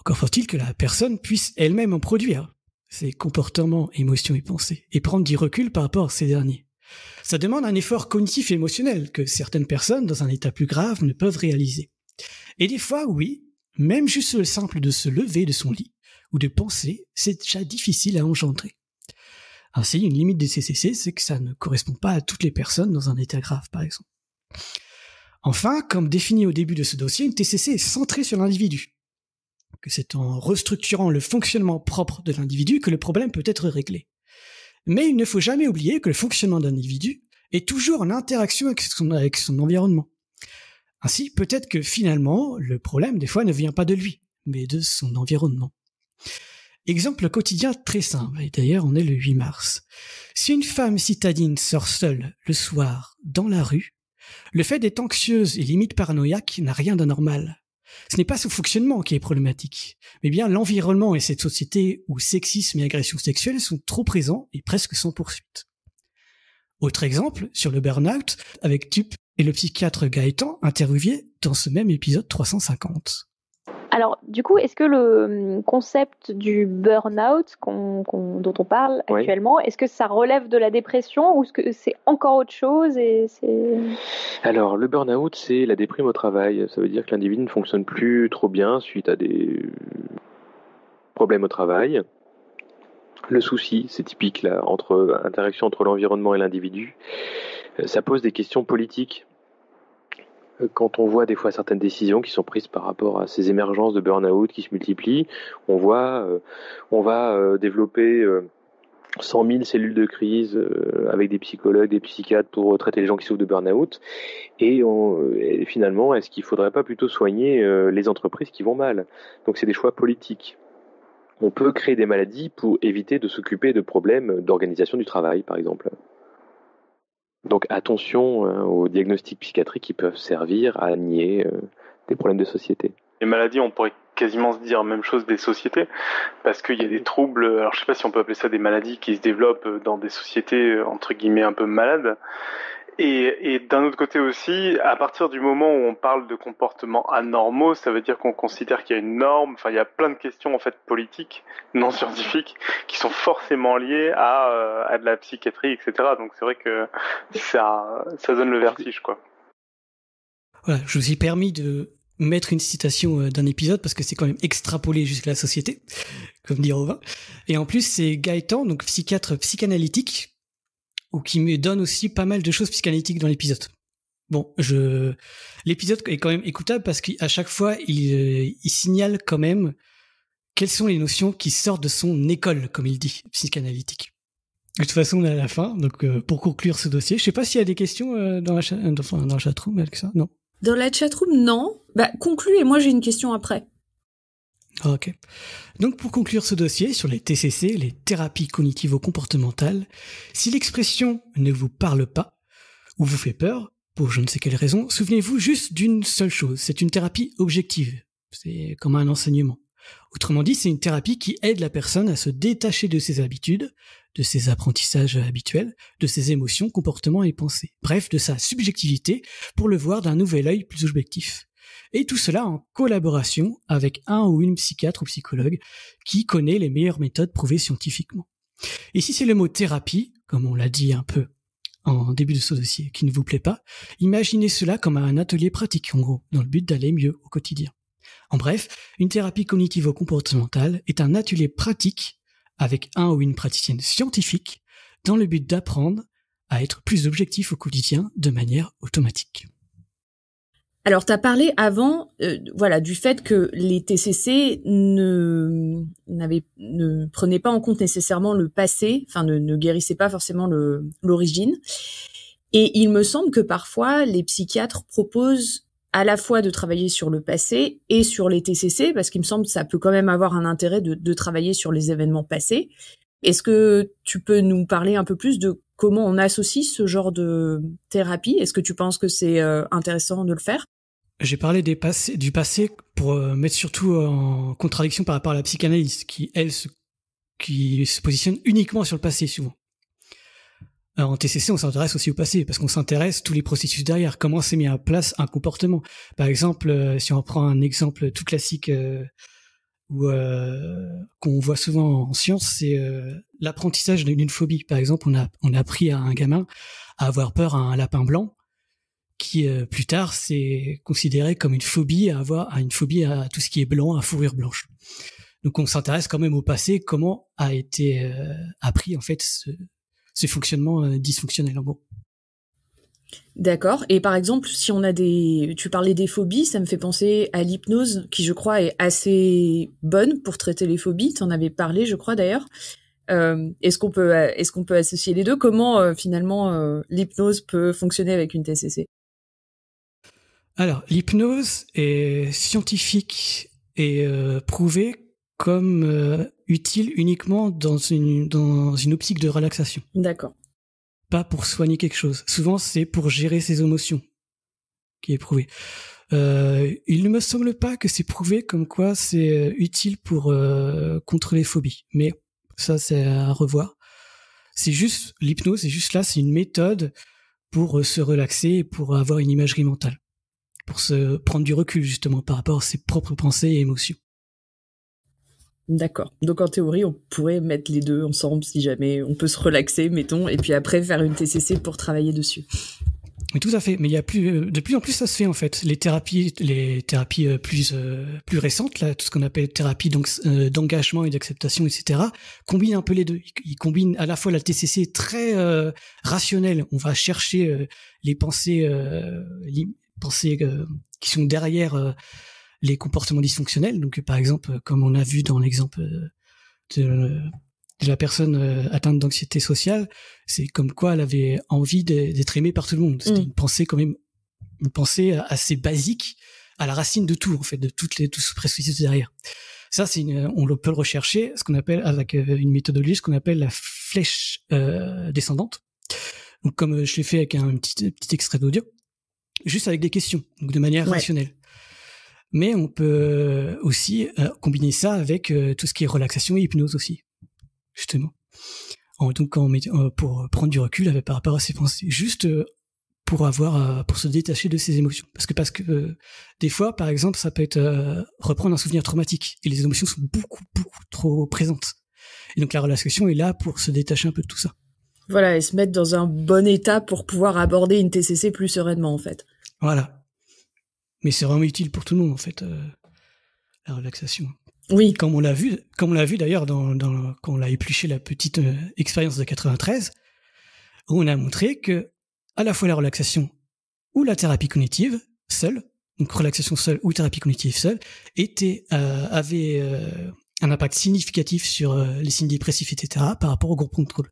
Encore faut-il que la personne puisse elle-même en produire, ces comportements, émotions et pensées, et prendre du recul par rapport à ces derniers. Ça demande un effort cognitif et émotionnel que certaines personnes dans un état plus grave ne peuvent réaliser. Et des fois, oui, même juste le simple de se lever de son lit ou de penser, c'est déjà difficile à engendrer. Ainsi, une limite des CCC, c'est que ça ne correspond pas à toutes les personnes dans un état grave, par exemple. Enfin, comme défini au début de ce dossier, une TCC est centrée sur l'individu. Que c'est en restructurant le fonctionnement propre de l'individu que le problème peut être réglé. Mais il ne faut jamais oublier que le fonctionnement d'un individu est toujours en interaction avec son, environnement. Ainsi, peut-être que finalement, le problème des fois ne vient pas de lui, mais de son environnement. Exemple quotidien très simple, et d'ailleurs on est le 8 mars. Si une femme citadine sort seule le soir dans la rue, le fait d'être anxieuse et limite paranoïaque n'a rien d'anormal. Ce n'est pas son fonctionnement qui est problématique, mais bien l'environnement et cette société où sexisme et agression sexuelle sont trop présents et presque sans poursuite. Autre exemple, sur le burn-out, avec Tup et le psychiatre Gaëtan interruvier dans ce même épisode 350. Alors, du coup, est-ce que le hum, concept du burn-out dont on parle actuellement, est-ce que ça relève de la dépression ou est-ce que c'est encore autre chose et Alors, le burn-out, c'est la déprime au travail. Ça veut dire que l'individu ne fonctionne plus trop bien suite à des problèmes au travail. Le souci, c'est typique là, entre euh, interaction entre l'environnement et l'individu. Euh, ça pose des questions politiques quand on voit des fois certaines décisions qui sont prises par rapport à ces émergences de burn-out qui se multiplient, on voit, euh, on va euh, développer 100 euh, 000 cellules de crise avec des psychologues, des psychiatres pour traiter les gens qui souffrent de burn-out. Et, et, finalement, est-ce qu'il ne faudrait pas plutôt soigner les entreprises qui vont mal Donc c'est des choix politiques. On peut créer des maladies pour éviter de s'occuper de problèmes d'organisation du travail, par exemple. Donc attention euh, aux diagnostics psychiatriques qui peuvent servir à nier euh, des problèmes de société. Les maladies, on pourrait quasiment se dire même chose des sociétés, parce qu'il y a des troubles, alors je sais pas si on peut appeler ça des maladies qui se développent euh, dans des sociétés entre guillemets un peu malades, et, d'un autre côté aussi, à partir du moment où on parle de comportements anormaux, ça veut dire qu'on considère qu'il y a une norme, enfin il y a plein de questions en fait politiques, non scientifiques, qui sont forcément liées à, euh, de la psychiatrie, etc. Donc c'est vrai que ça, donne le vertige quoi. Voilà, je vous ai permis de mettre une citation euh, d'un épisode parce que c'est quand même extrapolé jusqu'à la société, comme dit Rovin. Et en plus, c'est Gaëtan, donc psychiatre psychanalytique, ou qui me donne aussi pas mal de choses psychanalytiques dans l'épisode. Bon, je l'épisode est quand même écoutable parce qu'à chaque fois, il, euh, il, signale quand même quelles sont les notions qui sortent de son école, comme il dit, psychanalytique. De toute façon, on est à la fin, donc euh, pour conclure ce dossier, je sais pas s'il y a des questions euh, dans la dans la chatroom avec ça, non. Dans la chatroom, non. Bah, conclue et moi j'ai une question après. Ah, ok. Donc pour conclure ce dossier sur les TCC, les thérapies cognitivo-comportementales, si l'expression ne vous parle pas ou vous fait peur, pour je ne sais quelle raison, souvenez-vous juste d'une seule chose, c'est une thérapie objective, c'est comme un enseignement. Autrement dit, c'est une thérapie qui aide la personne à se détacher de ses habitudes, de ses apprentissages habituels, de ses émotions, comportements et pensées, bref, de sa subjectivité, pour le voir d'un nouvel œil plus objectif. Et tout cela en collaboration avec un ou une psychiatre ou psychologue qui connaît les meilleures méthodes prouvées scientifiquement. Et si c'est le mot thérapie, comme on l'a dit un peu en début de ce dossier, qui ne vous plaît pas, imaginez cela comme un atelier pratique en gros, dans le but d'aller mieux au quotidien. En bref, une thérapie cognitivo-comportementale est un atelier pratique avec un ou une praticienne scientifique dans le but d'apprendre à être plus objectif au quotidien de manière automatique. Alors, tu as parlé avant euh, voilà, du fait que les TCC ne, ne prenaient pas en compte nécessairement le passé, enfin ne, guérissaient pas forcément l'origine. Et il me semble que parfois, les psychiatres proposent à la fois de travailler sur le passé et sur les TCC, parce qu'il me semble que ça peut quand même avoir un intérêt de travailler sur les événements passés. Est-ce que tu peux nous parler un peu plus de comment on associe ce genre de thérapie Est-ce que tu penses que c'est euh, intéressant de le faire j'ai parlé du passé pour euh, mettre surtout en contradiction par rapport à la psychanalyse, qui, elle, se, qui se positionne uniquement sur le passé, souvent. Alors, en TCC, on s'intéresse aussi au passé, parce qu'on s'intéresse tous les processus derrière, comment s'est mis en place un comportement. Par exemple, euh, si on prend un exemple tout classique euh, qu'on voit souvent en science, c'est l'apprentissage d'une phobie. Par exemple, on a, on a appris à un gamin à avoir peur à un lapin blanc, qui euh, plus tard s'est considéré comme une phobie à avoir à une phobie à tout ce qui est blanc, à fourrure blanche. Donc on s'intéresse quand même au passé, comment a été euh, appris en fait ce, fonctionnement euh, dysfonctionnel en gros. D'accord. Et par exemple, si on a des, tu parlais des phobies, ça me fait penser à l'hypnose, qui je crois est assez bonne pour traiter les phobies. tu en avais parlé, je crois d'ailleurs. est-ce qu'on peut, est-ce qu'on peut associer les deux Comment finalement l'hypnose peut fonctionner avec une TCC alors, l'hypnose est scientifique et euh, prouvée comme euh, utile uniquement dans une, dans une optique de relaxation. D'accord. Pas pour soigner quelque chose. Souvent, c'est pour gérer ses émotions qui est prouvé. Euh, il ne me semble pas que c'est prouvé comme quoi c'est utile pour contrôler les phobies, mais ça, c'est à revoir. C'est juste l'hypnose, c'est juste là, c'est une méthode pour se relaxer et pour avoir une imagerie mentale pour se prendre du recul justement par rapport à ses propres pensées et émotions. D'accord. Donc en théorie, on pourrait mettre les deux ensemble si jamais on peut se relaxer, mettons, et puis après faire une TCC pour travailler dessus. tout à fait. Mais il y a plus, euh, de plus en plus, ça se fait en fait. Les thérapies, les thérapies euh, plus euh, plus récentes, là, tout ce qu'on appelle thérapie d'engagement et d'acceptation, etc., combinent un peu les deux. Ils combinent à la fois la TCC très rationnelle. On va chercher les pensées pensées euh, qui sont derrière euh, les comportements dysfonctionnels. Donc, euh, par exemple, comme on a vu dans l'exemple de, la personne atteinte d'anxiété sociale, c'est comme quoi elle avait envie d'être aimée par tout le monde. C'était mm. une pensée quand même, une pensée assez basique à la racine de tout, en fait, de toutes les, tous ce derrière. Ça, c'est on le peut le rechercher, ce qu'on appelle avec une méthodologie, ce qu'on appelle la flèche descendante. Donc, comme je l'ai fait avec un petit, petit extrait d'audio juste avec des questions, donc de manière rationnelle. Mais on peut euh, aussi euh, combiner ça avec euh, tout ce qui est relaxation et hypnose aussi, justement. En, donc pour prendre du recul avec, par rapport à ses pensées, juste pour avoir pour se détacher de ses émotions. Parce que parce que des fois, par exemple, ça peut être reprendre un souvenir traumatique et les émotions sont beaucoup beaucoup trop présentes. Et donc la relaxation est là pour se détacher un peu de tout ça. Voilà, et se mettre dans un bon état pour pouvoir aborder une TCC plus sereinement, en fait. Voilà. Mais c'est vraiment utile pour tout le monde, en fait, euh, la relaxation. Oui. Comme on l'a vu, comme on l'a vu d'ailleurs dans, dans, quand on a épluché la petite euh, expérience de 93, où on a montré que à la fois la relaxation ou la thérapie cognitive seule, donc relaxation seule ou thérapie cognitive seule, était euh, avait un impact significatif sur les signes dépressifs, etc., par rapport au groupe contrôle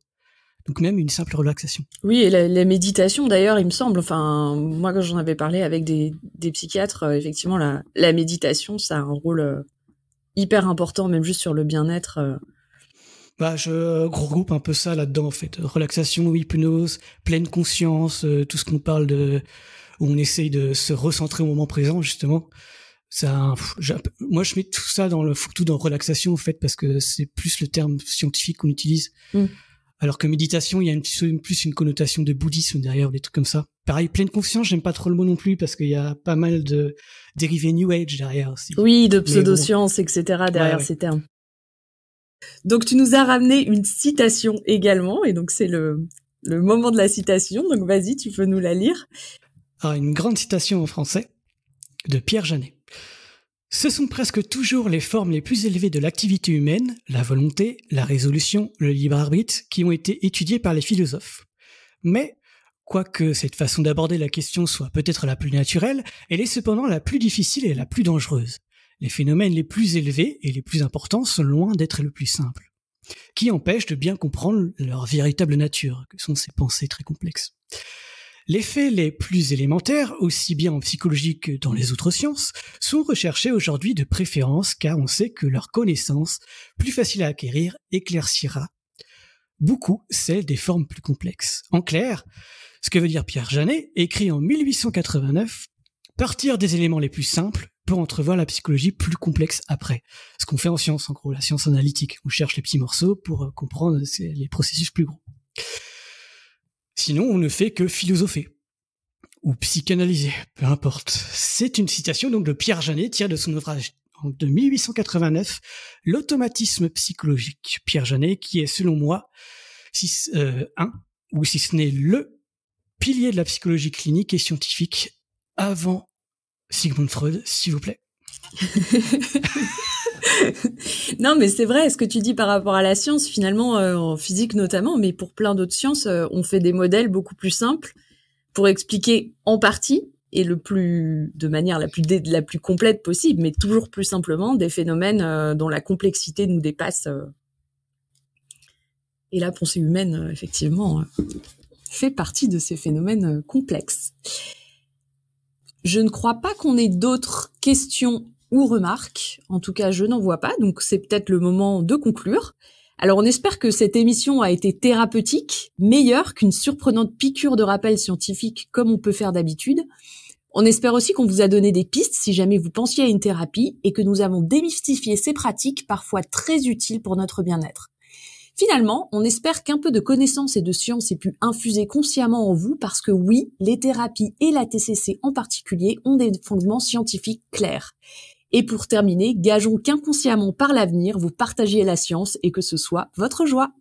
donc même une simple relaxation. Oui, et la, méditation d'ailleurs, il me semble, enfin moi quand j'en avais parlé avec des, psychiatres, euh, effectivement la, la, méditation, ça a un rôle euh, hyper important, même juste sur le bien-être. Euh. Bah, je regroupe un peu ça là-dedans en fait. Relaxation, hypnose, pleine conscience, tout ce qu'on parle de, où on essaye de se recentrer au moment présent justement. Ça, moi je mets tout ça dans le tout dans relaxation en fait parce que c'est plus le terme scientifique qu'on utilise. Mm. Alors que méditation, il y a une, plus une connotation de bouddhisme derrière, des trucs comme ça. Pareil, pleine conscience, j'aime pas trop le mot non plus parce qu'il y a pas mal de dérivés New Age derrière aussi. Oui, de pseudosciences, etc. derrière ces termes. Donc tu nous as ramené une citation également, et donc c'est le, le moment de la citation, donc vas-y, tu peux nous la lire. Alors, ah, une grande citation en français de Pierre Janet. Ce sont presque toujours les formes les plus élevées de l'activité humaine, la volonté, la résolution, le libre arbitre, qui ont été étudiées par les philosophes. Mais, quoique cette façon d'aborder la question soit peut-être la plus naturelle, elle est cependant la plus difficile et la plus dangereuse. Les phénomènes les plus élevés et les plus importants sont loin d'être les plus simples, qui empêche de bien comprendre leur véritable nature, que sont ces pensées très complexes. Les faits les plus élémentaires, aussi bien en psychologie que dans les autres sciences, sont recherchés aujourd'hui de préférence car on sait que leur connaissance, plus facile à acquérir, éclaircira beaucoup celle des formes plus complexes. En clair, ce que veut dire Pierre Janet, écrit en 1889, partir des éléments les plus simples pour entrevoir la psychologie plus complexe après. Ce qu'on fait en science, en gros, la science analytique. On cherche les petits morceaux pour euh, comprendre euh, les processus plus gros. Sinon, on ne fait que philosopher ou psychanalyser, peu importe. C'est une citation donc de Pierre Janet tirée de son ouvrage en 1889, L'automatisme psychologique. Pierre Janet, qui est selon moi si, euh, un ou si ce n'est le pilier de la psychologie clinique et scientifique avant Sigmund Freud, s'il vous plaît. non, mais c'est vrai, ce que tu dis par rapport à la science, finalement, euh, en physique notamment, mais pour plein d'autres sciences, euh, on fait des modèles beaucoup plus simples pour expliquer en partie et le plus, de manière la plus, la plus complète possible, mais toujours plus simplement des phénomènes euh, dont la complexité nous dépasse. Et la pensée humaine, effectivement, fait partie de ces phénomènes complexes. Je ne crois pas qu'on ait d'autres questions ou remarques. En tout cas, je n'en vois pas, donc c'est peut-être le moment de conclure. Alors on espère que cette émission a été thérapeutique, meilleure qu'une surprenante piqûre de rappel scientifique comme on peut faire d'habitude. On espère aussi qu'on vous a donné des pistes si jamais vous pensiez à une thérapie et que nous avons démystifié ces pratiques parfois très utiles pour notre bien-être. Finalement, on espère qu'un peu de connaissances et de science ait pu infuser consciemment en vous parce que oui, les thérapies et la TCC en particulier ont des fondements scientifiques clairs. Et pour terminer, gageons qu'inconsciemment par l'avenir, vous partagiez la science et que ce soit votre joie.